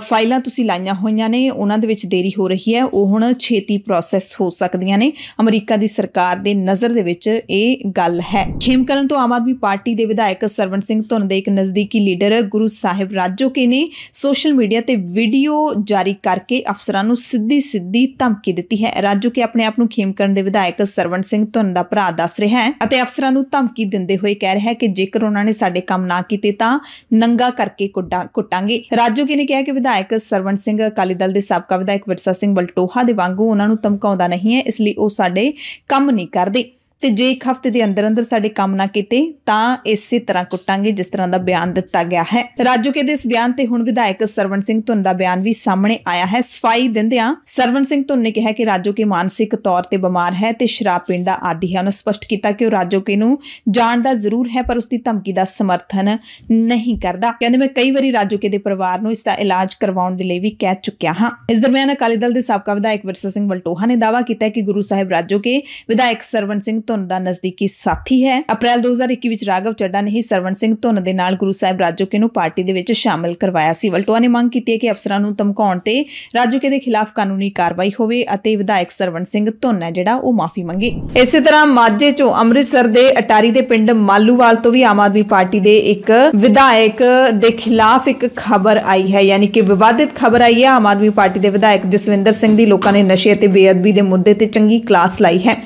S1: ਫਾਈਲਾਂ ਤੁਸੀਂ ਲਾਈਆਂ ਹੋਈਆਂ ਨੇ ਉਹਨਾਂ ਦੇ ਵਿੱਚ ਦੇਰੀ ਹੋ ਰਹੀ ਹੈ ਉਹ ਹੁਣ ਛੇਤੀ ਪ੍ਰੋਸੈਸ ਹੋ ਸਕਦੀਆਂ ਨੇ ਅਮਰੀਕਾ ਦੀ ਸਰਕਾਰ ਦੇ ਨਜ਼ਰ ਦੇ ਵਿੱਚ ਇਹ ਗੱਲ ਹੈ ਕਰਨ ਤੋਂ ਆਮ ਆਦਮੀ ਪਾਰਟੀ ਦੇ ਵਿਧਾਇਕ ਸਰਵਣ ਸਿੰਘ ਧੁੰਨ ਦੇ ਇੱਕ ਨਜ਼ਦੀਕੀ ਲੀਡਰ ਗੁਰੂ ਸਾਹਿਬ ਕੇ ਨੇ ਸੋਸ਼ਲ ਮੀਡੀਆ ਤੇ ਵੀਡੀਓ ਜਾਰੀ ਕਰਕੇ ਅਫਸਰਾਂ ਨੂੰ ਸਿੱਧੀ ਸਿੱਧੀ ਧਮਕੀ ਦਿੱਤੀ ਹੈ ਕੇ ਆਪਣੇ ਆਪ ਨੂੰ ਕਰਨ ਦੇ ਵਿਧਾਇਕ ਸਰਵਣ ਸਿੰਘ ਧੁੰਨ ਦਾ ਭਰਾ ਦੱਸ ਰਿਹਾ ਹੈ ਅਤੇ ਅਫਸਰਾਂ ਨੂੰ ਧਮਕੀ ਦਿੰਦੇ ਹੋਏ ਕਹਿ ਰਿਹਾ ਹੈ ਕਿ ਜੇਕਰ ਉਹਨਾਂ ਨੇ ਸਾਡੇ ਕੰਮ ਨਾ ਕੀਤੇ ਤਾਂ ਨੰਗਾ ਕਰਕੇ ਕੁੱਟਾਂਗੇ ਕੇ ਨੇ ਕਿਹਾ ਕਿ ਵਿਧਾਇਕ ਸਰਵਣ ਸਿੰਘ ਅਕਾਲੀ ਦਲ ਦਲ ਦੇ ਸਾਬਕਾ ਵਿਧਾਇਕ ਵਿਰਸਾ ਸਿੰਘ ਬਲਟੋਹਾ ਦੇ ਵਾਂਗੂ ਉਹਨਾਂ ਨੂੰ ਧਮਕਾਉਂਦਾ ਨਹੀਂ ਹੈ ਇਸ ਲਈ ਉਹ ਸਾਡੇ ਕੰਮ ਨਹੀਂ ਕਰਦੇ ਤੇ ਜੇ ਇੱਕ ਹਫ਼ਤੇ ਦੇ ਅੰਦਰ ਅੰਦਰ ਸਾਡੇ ਕੰਮ ਨਾ ਕੀਤੇ ਤਾਂ ਇਸੇ ਤਰ੍ਹਾਂ ਕੁੱਟਾਂਗੇ ਜਿਸ ਤਰ੍ਹਾਂ ਦਾ ਬਿਆਨ ਦਿੱਤਾ ਗਿਆ ਹੈ ਰਾਜੂ ਕੇ ਦੇ ਇਸ ਬਿਆਨ ਤੇ ਹੁਣ ਵਿਧਾਇਕ ਸਰਵਣ ਸਿੰਘ ਧੁੰਨ ਦਾ ਬਿਆਨ ਵੀ ਸਾਹਮਣੇ ਆਇਆ ਹੈ ਸਫਾਈ ਦਿੰਦਿਆਂ ਸਰਵਣ ਸਿੰਘ ਧੁੰਨ ਨੇ ਕਿਹਾ ਕਿ ਰਾਜੂ ਕੇ ਮਾਨਸਿਕ ਤੌਰ ਤੇ ਬਿਮਾਰ ਹੈ ਤੇ ਸ਼ਰਾਬ ਪੀਣ ਦਾ ਆਦੀ ਹੈ ਉਹਨੇ ਸਪਸ਼ਟ ਕੀਤਾ ਕਿ ਉਹ ਰਾਜੂ ਕੇ ਨੂੰ ਜਾਣਦਾ ਜ਼ਰੂਰ ਹੈ ਪਰ ਉਸ ਦੀ ਧਮਕੀ ਦਾ ਸਮਰਥਨ ਨਹੀਂ ਕਰਦਾ ਕਹਿੰਦੇ ਮੈਂ ਕਈ ਵਾਰੀ ਰਾਜੂ ਕੇ ਦੇ ਪਰਿਵਾਰ ਨੂੰ ਇਸ ਦਾ ਇਲਾਜ ਕਰਵਾਉਣ ਦੇ ਲਈ ਵੀ ਕਹਿ ਚੁੱਕਿਆ ਹਾਂ ਇਸ ਦਰਮਿਆਨ ਅਕਾਲੀ ਦਲ ਦੇ ਸਾਬਕਾ ਵਿਧਾਇਕ ਵਿਰਸਾ ਸਿੰਘ ਵਲਟੋਹਾ ਨੇ ਦਾਵਾ ਕੀਤਾ ਕਿ ਗੁਰੂ ਸਾਹਿਬ ਰਾਜੂ ਕੇ ਵਿਧਾਇਕ ਸਰਵਣ ਸਿੰਘ ਧੁੰਨ ਦਾ ਨਜ਼ਦੀਕੀ ਸਾਥੀ ਹੈ ਅਪ੍ਰੈਲ 2021 ਵਿੱਚ ਰਾਘਵ ਚੱਡਾ ਨੇ ਹੀ ਸਰਵਣ ਸਿੰਘ ਧੁੰਨ ਦੇ ਨਾਲ ਗੁਰੂ ਸਾਹਿਬ ਰਾਜੋਕੇ ਨੂੰ ਪਾਰਟੀ ਦੇ ਵਿੱਚ ਸ਼ਾਮਲ ਕਰਵਾਇਆ ਸੀ ਵਲਟੋਆ ਨੇ ਮੰਗ ਕੀਤੀ ਹੈ ਕਿ ਅਫਸਰਾਂ ਨੂੰ ਧਮਕਾਉਣ ਤੇ ਰਾਜੋਕੇ ਦੇ ਖਿਲਾਫ ਕਾਨੂੰਨੀ ਕਾਰਵਾਈ ਹੋਵੇ ਅਤੇ ਵਿਧਾਇਕ ਸਰਵਣ ਸਿੰਘ ਧੁੰਨ ਹੈ ਜਿਹੜਾ ਉਹ ਮਾਫੀ ਮੰਗੇ ਇਸੇ ਤਰ੍ਹਾਂ ਮਾਝੇ ਚੋਂ ਅੰਮ੍ਰਿਤਸਰ ਦੇ ਅਟਾਰੀ ਦੇ ਪਿੰਡ ਮਾਲੂਵਾਲ ਤੋਂ ਵੀ ਆਮ ਆਦਮੀ ਪਾਰਟੀ ਦੇ ਇੱਕ ਵਿਧਾਇਕ ਦੇ ਖਿਲਾਫ ਇੱਕ ਖਬਰ ਆਈ ਹੈ ਯਾਨੀ ਕਿ ਵਿਵਾਦਿਤ ਖਬਰ ਆਈ ਹੈ ਆਮ ਆਦਮੀ ਪਾਰਟੀ ਦੇ ਵਿਧਾਇਕ ਜਸਵਿੰਦਰ ਸਿੰਘ ਦੀ ਲੋਕਾਂ ਨੇ ਨਸ਼ੇ ਅਤੇ ਬੇਅਦਬੀ ਦੇ ਮੁੱਦੇ ਤੇ ਚੰਗੀ ਕਲਾਸ ਲਾਈ ਹੈ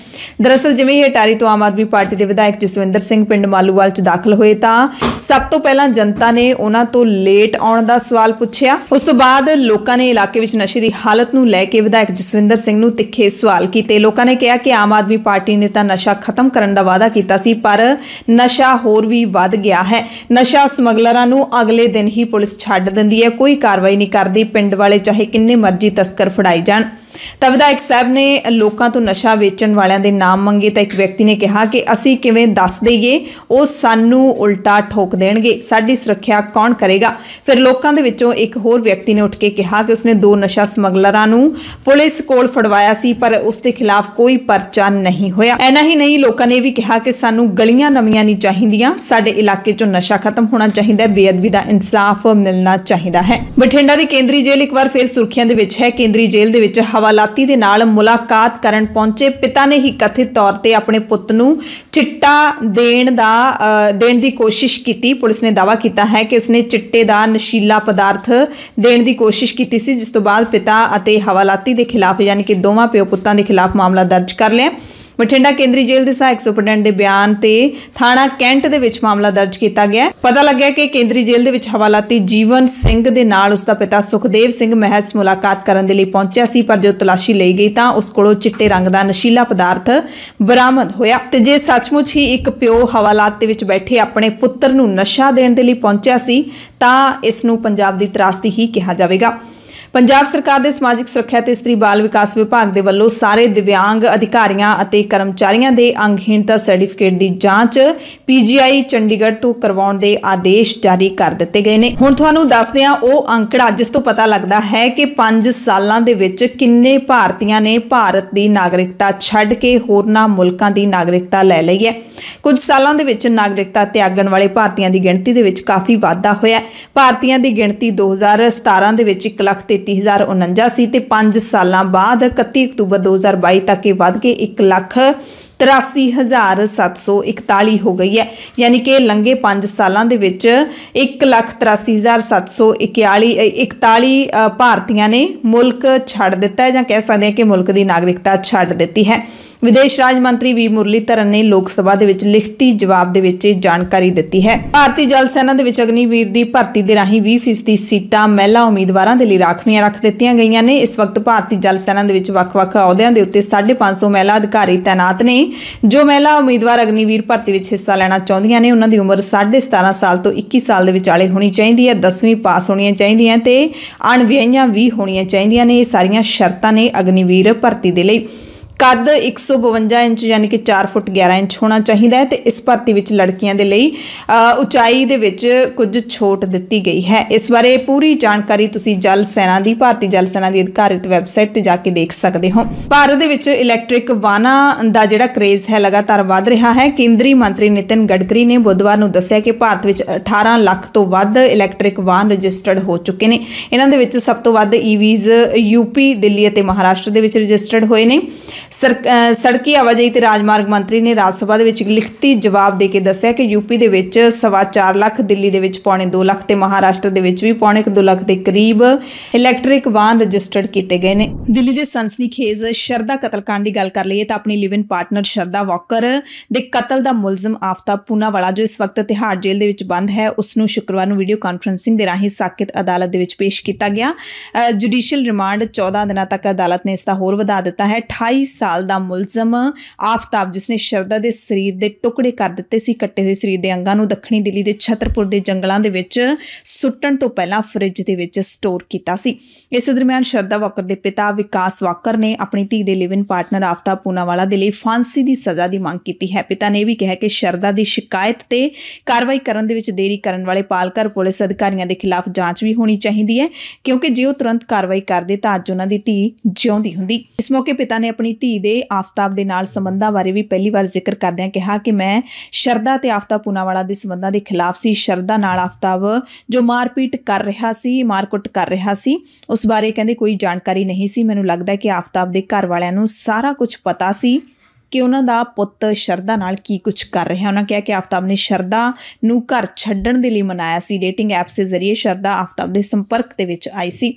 S1: ਦਰਅਸਲ ਜਿਵੇਂ ਹੀ ਅਟਾਰੀ ਤੋਂ ਆਮ ਆਦਮੀ ਪਾਰਟੀ ਦੇ ਵਿਧਾਇਕ ਜਸਵਿੰਦਰ ਸਿੰਘ ਪਿੰਡ ਮਾਲੂਵਾਲ 'ਚ ਦਾਖਲ ਹੋਏ ਤਾਂ ਸਭ ਤੋਂ ਪਹਿਲਾਂ ਜਨਤਾ ਨੇ ਉਹਨਾਂ ਤੋਂ ਲੇਟ ਆਉਣ ਦਾ ਸਵਾਲ ਪੁੱਛਿਆ ਉਸ ਤੋਂ ਬਾਅਦ ਲੋਕਾਂ ਨੇ ਇਲਾਕੇ ਵਿੱਚ ਨਸ਼ੇ ਦੀ ਹਾਲਤ ਨੂੰ ਲੈ ਕੇ ਵਿਧਾਇਕ ਜਸਵਿੰਦਰ ਸਿੰਘ ਨੂੰ ਤਿੱਖੇ ਸਵਾਲ ਕੀਤੇ ਲੋਕਾਂ ਨੇ ਕਿਹਾ ਕਿ ਆਮ ਆਦਮੀ ਪਾਰਟੀ ਨੇ ਤਾਂ ਨਸ਼ਾ ਖਤਮ ਕਰਨ ਦਾ ਵਾਅਦਾ ਕੀਤਾ ਸੀ ਪਰ ਨਸ਼ਾ ਹੋਰ ਵੀ ਵੱਧ ਗਿਆ ਹੈ ਨਸ਼ਾ ਸਮਗਲਰਾਂ ਨੂੰ ਅਗਲੇ ਦਿਨ ਹੀ ਪੁਲਿਸ ਛੱਡ ਦਿੰਦੀ ਹੈ ਕੋਈ ਕਾਰਵਾਈ ਨਹੀਂ ਕਰਦੀ ਪਿੰਡ ਵਾਲੇ ਚਾਹੇ ਕਿੰਨੇ ਮਰਜ਼ੀ ਤਸਕਰ ਫੜਾਈ ਜਾਣ ਤਾਂ ਵਿਧਾਇਕ ਸਾਹਿਬ ਨੇ ਲੋਕਾਂ ਤੋਂ ਨਸ਼ਾ ਵੇਚਣ ਵਾਲਿਆਂ ਦੇ ਨਾਮ ਮੰਗੇ ਤਾਂ ਇੱਕ ਵਿਅਕਤੀ ਨੇ ਕਿਹਾ ਕਿ ਅਸੀਂ ਕਿਵੇਂ ਦੱਸ ਦਈਏ ਉਹ ਸਾਨੂੰ ਉਲਟਾ ਠੋਕ ਦੇਣਗੇ ਸਾਡੀ ਸੁਰੱਖਿਆ ਕੌਣ ਕਰੇਗਾ ਫਿਰ ਲੋਕਾਂ ਦੇ ਵਿੱਚੋਂ ਇੱਕ ਹੋਰ ਵਿਅਕਤੀ ਨੇ ਉੱਠ ਕੇ ਕਿਹਾ ਕਿ ਉਸਨੇ ਦੋ ਨਸ਼ਾ ਸਮਗਲਰਾਂ ਨੂੰ ਪੁਲਿਸ ਕੋਲ ਫੜਵਾਇਆ ਸੀ ਪਰ ਉਸ ਦੇ ਖਿਲਾਫ ਕੋਈ ਪਰਚਾ ਨਹੀਂ ਹੋਇਆ ਐਨਾ ਹੀ ਨਹੀਂ ਲੋਕਾਂ ਨੇ ਵੀ ਕਿਹਾ ਕਿ ਸਾਨੂੰ ਗਲੀਆਂ ਨਵੀਆਂ ਨਹੀਂ ਚਾਹੀਦੀਆਂ ਸਾਡੇ ਇਲਾਕੇ 'ਚੋਂ ਨਸ਼ਾ ਖਤਮ ਹੋਣਾ ਚਾਹੀਦਾ ਹੈ ਬੇਅਦਬੀ ਦਾ ਇਨਸਾਫ ਮਿਲਣਾ ਚਾਹੀਦਾ ਹੈ ਬਠਿੰਡਾ ਦੀ ਕੇਂਦਰੀ ਜੇਲ੍ਹ ਇੱਕ ਵਾਰ ਫਿਰ ਸੁਰਖੀਆਂ ਦੇ ਵਿੱਚ ਹੈ ਕੇਂਦਰੀ ਜੇਲ੍ਹ ਦੇ ਵਿੱਚ ਹਵਾ ਹਵਾਲਾਤੀ ਦੇ ਨਾਲ ਮੁਲਾਕਾਤ ਕਰਨ ਪਹੁੰਚੇ ਪਿਤਾ ਨੇ ਹੀ ਕਥਿਤ ਤੌਰ ਤੇ ਆਪਣੇ ਪੁੱਤ ਨੂੰ ਚਿੱਟਾ ਦੇਣ ਦਾ ਦੇਣ ਦੀ ਕੋਸ਼ਿਸ਼ ਕੀਤੀ ਪੁਲਿਸ ਨੇ ਦਾਵਾ ਕੀਤਾ ਹੈ ਕਿ ਉਸਨੇ ਚਿੱਟੇ ਦਾ ਨਸ਼ੀਲਾ ਪਦਾਰਥ ਦੇਣ ਦੀ ਕੋਸ਼ਿਸ਼ ਕੀਤੀ ਸੀ ਜਿਸ ਤੋਂ ਬਾਅਦ ਪਿਤਾ ਅਤੇ ਹਵਾਲਾਤੀ ਦੇ ਖਿਲਾਫ ਯਾਨੀ ਕਿ ਦੋਵਾਂ ਪਿਓ ਪੁੱਤਾਂ ਦੇ ਖਿਲਾਫ ਮਾਮਲਾ ਦਰਜ ਕਰ ਲਿਆ ਬਠਿੰਡਾ ਕੇਂਦਰੀ ਜੇਲ੍ਹ ਦੇ ਸਹਾਇਕ ਸੁਪਰਡੈਂਟ ਦੇ ਬਿਆਨ ਤੇ ਥਾਣਾ ਕੈਂਟ ਦੇ ਵਿੱਚ ਮਾਮਲਾ ਦਰਜ ਕੀਤਾ ਗਿਆ ਪਤਾ ਲੱਗਿਆ ਕਿ ਕੇਂਦਰੀ ਜੇਲ੍ਹ ਦੇ ਵਿੱਚ ਹਵਾਲਾਤੀ ਜੀਵਨ ਸਿੰਘ ਦੇ ਨਾਲ ਉਸ ਦਾ ਪਿਤਾ ਸੁਖਦੇਵ ਸਿੰਘ ਮਹਿਸ ਮੁਲਾਕਾਤ ਕਰਨ ਦੇ ਲਈ ਪਹੁੰਚਿਆ ਸੀ ਪਰ ਜਦੋਂ ਤਲਾਸ਼ੀ ਲਈ ਗਈ ਤਾਂ ਉਸ ਕੋਲੋਂ ਚਿੱਟੇ ਰੰਗ ਦਾ ਨਸ਼ੀਲਾ ਪਦਾਰਥ ਬਰਾਮਦ ਹੋਇਆ ਤੇ ਜੇ ਸੱਚਮੁੱਚ ਹੀ ਇੱਕ ਪਿਓ ਹਵਾਲਾਤ ਦੇ ਵਿੱਚ ਬੈਠੇ ਆਪਣੇ ਪੁੱਤਰ ਨੂੰ ਨਸ਼ਾ ਦੇਣ ਦੇ ਲਈ ਪਹੁੰਚਿਆ ਸੀ ਤਾਂ ਇਸ ਨੂੰ ਪੰਜਾਬ ਦੀ ਤਰਾਸਦੀ ਹੀ ਕਿਹਾ ਜਾਵੇਗਾ ਪੰਜਾਬ ਸਰਕਾਰ ਦੇ ਸਮਾਜਿਕ ਸੁਰੱਖਿਆ ਤੇ ਇਸਤਰੀ ਬਾਲ ਵਿਕਾਸ ਵਿਭਾਗ ਦੇ ਵੱਲੋਂ ਸਾਰੇ ਦਿਵਿਆਂਗ ਅਧਿਕਾਰੀਆਂ ਅਤੇ ਕਰਮਚਾਰੀਆਂ ਦੇ ਅੰਗਹੀਣਤਾ ਸਰਟੀਫਿਕੇਟ ਦੀ ਜਾਂਚ ਪੀਜੀਆਈ ਚੰਡੀਗੜ੍ਹ ਤੋਂ ਕਰਵਾਉਣ ਦੇ ਆਦੇਸ਼ ਜਾਰੀ ਕਰ ਦਿੱਤੇ ਗਏ ਨੇ ਹੁਣ ਤੁਹਾਨੂੰ ਦੱਸਦੇ ਹਾਂ ਉਹ ਅੰਕੜਾ ਜਿਸ ਤੋਂ ਪਤਾ ਲੱਗਦਾ ਹੈ ਕਿ 5 ਸਾਲਾਂ ਦੇ ਵਿੱਚ ਕਿੰਨੇ ਭਾਰਤੀਆਂ ਨੇ ਭਾਰਤ ਦੀ ਨਾਗਰਿਕਤਾ ਛੱਡ ਕੇ ਹੋਰਨਾਂ ਮੁਲਕਾਂ ਦੀ ਨਾਗਰਿਕਤਾ ਲੈ ਲਈ ਹੈ ਕੁਝ ਸਾਲਾਂ ਦੇ ਵਿੱਚ ਨਾਗਰਿਕਤਾ ਤਿਆਗਣ ਵਾਲੇ ਭਾਰਤੀਆਂ ਦੀ ਗਿਣਤੀ ਦੇ ਵਿੱਚ ਕਾਫੀ ਵਾਧਾ ਹੋਇਆ ਭਾਰਤੀਆਂ ਦੀ ਗਿਣਤੀ 2017 ਦੇ ਵਿੱਚ 133049 ਸੀ ਤੇ 5 ਸਾਲਾਂ ਬਾਅਦ 31 ਅਕਤੂਬਰ 2022 ਤੱਕ ਇਹ ਵਧ ਕੇ 1 ਲੱਖ 83741 ਹੋ ਗਈ ਹੈ ਯਾਨੀ ਕਿ ਲੰਘੇ 5 ਸਾਲਾਂ ਦੇ ਵਿੱਚ 183741 ਭਾਰਤੀਆਂ ਨੇ ਮੁਲਕ ਛੱਡ ਦਿੱਤਾ ਹੈ ਜਾਂ ਕਹਿ ਸਕਦੇ ਹਾਂ ਕਿ ਮੁਲਕ ਦੀ ਨਾਗਰਿਕਤਾ ਛੱਡ ਦਿੱਤੀ ਹੈ ਵਿਦੇਸ਼ ਰਾਜ ਮੰਤਰੀ ਵੀ ਮੁਰਲੀਧਰਨ ਨੇ ਲੋਕ ਸਭਾ ਦੇ ਵਿੱਚ ਲਿਖਤੀ ਜਵਾਬ ਦੇ ਵਿੱਚ ਇਹ ਜਾਣਕਾਰੀ ਦਿੱਤੀ ਹੈ ਭਾਰਤੀ ਜਲ ਸੈਨਾ ਦੇ ਵਿੱਚ ਅਗਨੀਵੀਰ ਦੀ ਭਰਤੀ ਦੇ ਰਾਹੀਂ 20% ਸੀਟਾਂ ਮਹਿਲਾ ਉਮੀਦਵਾਰਾਂ ਦੇ ਲਈ ਰਾਖਵੀਆਂ ਰੱਖ ਦਿੱਤੀਆਂ ਗਈਆਂ ਨੇ ਇਸ ਵਕਤ ਭਾਰਤੀ ਜਲ ਸੈਨਾ ਦੇ ਵਿੱਚ ਵੱਖ-ਵੱਖ ਅਹੁਦਿਆਂ ਦੇ ਉੱਤੇ 550 ਮਹਿਲਾ ਅਧਿਕਾਰੀ ਤਾਇਨਾਤ ਨੇ ਜੋ ਮਹਿਲਾ ਉਮੀਦਵਾਰ ਅਗਨੀਵੀਰ ਭਰਤੀ ਵਿੱਚ ਹਿੱਸਾ ਲੈਣਾ ਚਾਹੁੰਦੀਆਂ ਨੇ ਉਹਨਾਂ ਦੀ ਉਮਰ 17.5 ਸਾਲ ਤੋਂ 21 ਸਾਲ ਦੇ ਵਿਚਾਲੇ ਹੋਣੀ ਚਾਹੀਦੀ ਹੈ 10ਵੀਂ ਪਾਸ ਹੋਣੀਆਂ ਚਾਹੀਦੀਆਂ ਤੇ ਅਣਵਿਆਹੀਆਂ ਵੀ ਹੋਣੀਆਂ ਚਾਹੀਦੀਆਂ ਨੇ ਇਹ ਸਾਰੀਆਂ ਸ਼ਰਤਾਂ ਨੇ ਅਗਨੀਵੀਰ ਭਰਤੀ ਦੇ ਲਈ ਕੱਦ 152 ਇੰਚ ਯਾਨੀ ਕਿ 4 ਫੁੱਟ 11 ਇੰਚ ਹੋਣਾ ਚਾਹੀਦਾ ਹੈ ਤੇ ਇਸ ਭਰਤੀ ਵਿੱਚ ਲੜਕੀਆਂ ਦੇ ਲਈ ਉਚਾਈ ਦੇ ਵਿੱਚ ਕੁਝ ਛੋਟ ਦਿੱਤੀ ਗਈ ਹੈ ਇਸ ਬਾਰੇ ਪੂਰੀ ਜਾਣਕਾਰੀ ਤੁਸੀਂ ਜਲ ਸੈਨਾ ਦੀ ਭਾਰਤੀ ਜਲ ਸੈਨਾ ਦੀ ਅਧਿਕਾਰਿਤ ਵੈਬਸਾਈਟ ਤੇ ਜਾ ਕੇ ਦੇਖ ਸਕਦੇ ਹੋ ਭਾਰਤ ਦੇ ਵਿੱਚ ਇਲੈਕਟ੍ਰਿਕ ਵਾਹਨਾਂ ਦਾ ਜਿਹੜਾ ਕ੍ਰੇਜ਼ ਹੈ ਲਗਾਤਾਰ ਵਧ ਰਿਹਾ ਹੈ ਕੇਂਦਰੀ ਮੰਤਰੀ ਨਿਤਿਨ ਗਡਕਰੀ ਨੇ ਬੁੱਧਵਾਰ ਨੂੰ ਦੱਸਿਆ ਕਿ ਭਾਰਤ ਵਿੱਚ 18 ਲੱਖ ਤੋਂ ਵੱਧ ਇਲੈਕਟ੍ਰਿਕ ਵਾਹਨ ਰਜਿਸਟਰਡ ਹੋ ਚੁੱਕੇ ਨੇ ਇਹਨਾਂ ਦੇ ਵਿੱਚ ਸਭ ਤੋਂ ਵੱਧ ਈਵੀਜ਼ e ਯੂਪੀ ਦਿੱਲੀ ਅਤੇ ਮਹਾਰਾਸ਼ਟਰ ਦੇ ਵਿੱਚ ਰਜਿਸਟਰਡ ਹੋਏ ਨੇ ਸੜਕੀ ਆਵਾਜਾਈ ਤੇ ਰਾਜਮਾਰਗ ਮੰਤਰੀ ਨੇ ਰਾਜ ਸਭਾ ਦੇ ਵਿੱਚ ਲਿਖਤੀ ਜਵਾਬ ਦੇ ਕੇ ਦੱਸਿਆ ਕਿ ਯੂਪੀ ਦੇ ਵਿੱਚ ਸਵਾ 4 ਲੱਖ ਦਿੱਲੀ ਦੇ ਵਿੱਚ ਪੌਣੇ 2 ਲੱਖ ਤੇ ਮਹਾਰਾਸ਼ਟਰ ਦੇ ਵਿੱਚ ਵੀ ਪੌਣੇ 2 ਲੱਖ ਦੇ ਕਰੀਬ ਇਲੈਕਟ੍ਰਿਕ ਵਾਹਨ ਰਜਿਸਟਰਡ ਕੀਤੇ ਗਏ ਨੇ ਦਿੱਲੀ ਦੇ ਸਨਸਨੀਖੇਜ਼ ਸ਼ਰਦਾ ਕਤਲकांड ਦੀ ਗੱਲ ਕਰ ਲਈਏ ਤਾਂ ਆਪਣੀ ਲਿਵਿੰਗ ਪਾਰਟਨਰ ਸ਼ਰਦਾ ਵਾਕਰ ਦੇ ਕਤਲ ਦਾ ਮੁਲਜ਼ਮ ਪੂਨਾ ਵਾਲਾ ਜੋ ਇਸ ਵਕਤ ਤਿਹਾੜ ਜੇਲ੍ਹ ਦੇ ਵਿੱਚ ਬੰਦ ਹੈ ਉਸ ਨੂੰ ਸ਼ੁੱਕਰਵਾਰ ਨੂੰ ਵੀਡੀਓ ਕਾਨਫਰੈਂਸਿੰਗ ਦੇ ਰਾਹੀਂ ਸਾਕਿਤ ਅਦਾਲਤ ਦੇ ਵਿੱਚ ਪੇਸ਼ ਕੀਤਾ ਗਿਆ ਜੁਡੀਸ਼ੀਅਲ ਰਿਮਾਂਡ 14 ਦਿਨਾਂ ਤੱਕ ਅਦਾਲਤ ਨੇ ਇਸ ਦਾ ਹੋਰ ਵਧਾ ਦਿੱਤਾ ਹੈ 28 ਸਾਲ ਦਾ ਮੁਲਜ਼ਮ ਆਫਤਾਬ ਜਿਸ ਨੇ ਸ਼ਰਦਾ ਦੇ ਸਰੀਰ ਦੇ ਟੁਕੜੇ ਕਰ ਦਿੱਤੇ ਸੀ ਕੱਟੇ ਹੋਏ ਸਰੀਰ ਦੇ ਅੰਗਾਂ ਨੂੰ ਦੱਖਣੀ ਦਿੱਲੀ ਦੇ ਛਤਰਪੁਰ ਦੇ ਜੰਗਲਾਂ ਦੇ ਵਿੱਚ ਸੁੱਟਣ ਤੋਂ ਪਹਿਲਾਂ ਫ੍ਰਿਜ ਦੇ ਵਿੱਚ ਸਟੋਰ ਕੀਤਾ ਸੀ ਇਸ ਦਰਮਿਆਨ ਸ਼ਰਦਾ ਵਾਕਰ ਦੇ ਪਿਤਾ ਵਿਕਾਸ ਵਾਕਰ ਨੇ ਆਪਣੀ ਧੀ ਦੇ ਲਿਵ ਇਨ ਪਾਰਟਨਰ ਆਫਤਾਬ ਪੂਨਾਵਾਲਾ ਦੇ ਲਈ ਫਾਂਸੀ ਦੀ ਸਜ਼ਾ ਦੀ ਮੰਗ ਕੀਤੀ ਹੈ ਪਿਤਾ ਨੇ ਵੀ ਕਿਹਾ ਕਿ ਸ਼ਰਦਾ ਦੀ ਸ਼ਿਕਾਇਤ ਤੇ ਕਾਰਵਾਈ ਕਰਨ ਦੇ ਵਿੱਚ ਦੇਰੀ ਕਰਨ ਵਾਲੇ ਪਾਲਕਰ ਪੁਲਿਸ ਅਧਿਕਾਰੀਆਂ ਦੇ ਖਿਲਾਫ ਜਾਂਚ ਵੀ ਹੋਣੀ ਚਾਹੀਦੀ ਹੈ ਕਿਉਂਕਿ ਜੇ ਉਹ ਤੁਰੰਤ ਕਾਰਵਾਈ ਕਰਦੇ ਤਾਂ ਅੱਜ ਉਹਨਾਂ ਦੀ ਧੀ ਜਿਉਂਦੀ ਹੁੰਦੀ ਇਸ ਮੌਕੇ ਪਿਤਾ ਨੇ ਆਪਣੀ ਧੀ ਧੀ ਦੇ ਆਫਤਾਬ ਦੇ ਨਾਲ ਸੰਬੰਧਾਂ ਬਾਰੇ ਵੀ ਪਹਿਲੀ ਵਾਰ ਜ਼ਿਕਰ ਕਰਦਿਆਂ ਕਿਹਾ ਕਿ ਮੈਂ ਸ਼ਰਦਾ ਤੇ ਆਫਤਾਬ ਵਾਲਾ ਦੇ ਸੰਬੰਧਾਂ ਦੇ ਖਿਲਾਫ ਸੀ ਸ਼ਰਦਾ ਨਾਲ ਆਫਤਾਬ ਜੋ ਮਾਰਪੀਟ ਕਰ ਰਿਹਾ ਸੀ ਮਾਰਕੁੱਟ ਕਰ ਰਿਹਾ ਸੀ ਉਸ ਬਾਰੇ ਕਹਿੰਦੇ ਕੋਈ ਜਾਣਕਾਰੀ ਨਹੀਂ ਸੀ ਮੈਨੂੰ ਲੱਗਦਾ ਕਿ ਆਫਤਾਬ ਦੇ ਘਰ ਵਾਲਿਆਂ ਨੂੰ ਸਾਰਾ ਕੁਝ ਪਤਾ ਸੀ ਕਿ ਉਹਨਾਂ ਦਾ ਪੁੱਤ ਸ਼ਰਦਾ ਨਾਲ ਕੀ ਕੁਝ ਕਰ ਰਿਹਾ ਉਹਨਾਂ ਕਿਹਾ ਕਿ ਆਫਤਾਬ ਨੇ ਸ਼ਰਦਾ ਨੂੰ ਘਰ ਛੱਡਣ ਦੇ ਲਈ ਮਨਾਇਆ ਸੀ ਡੇਟਿੰਗ ਐਪਸ ਦੇ ਜ਼ਰੀਏ ਸ਼ਰਦਾ ਆਫਤਾਬ ਦੇ ਸੰਪਰਕ ਦੇ ਵਿੱਚ ਆਈ ਸੀ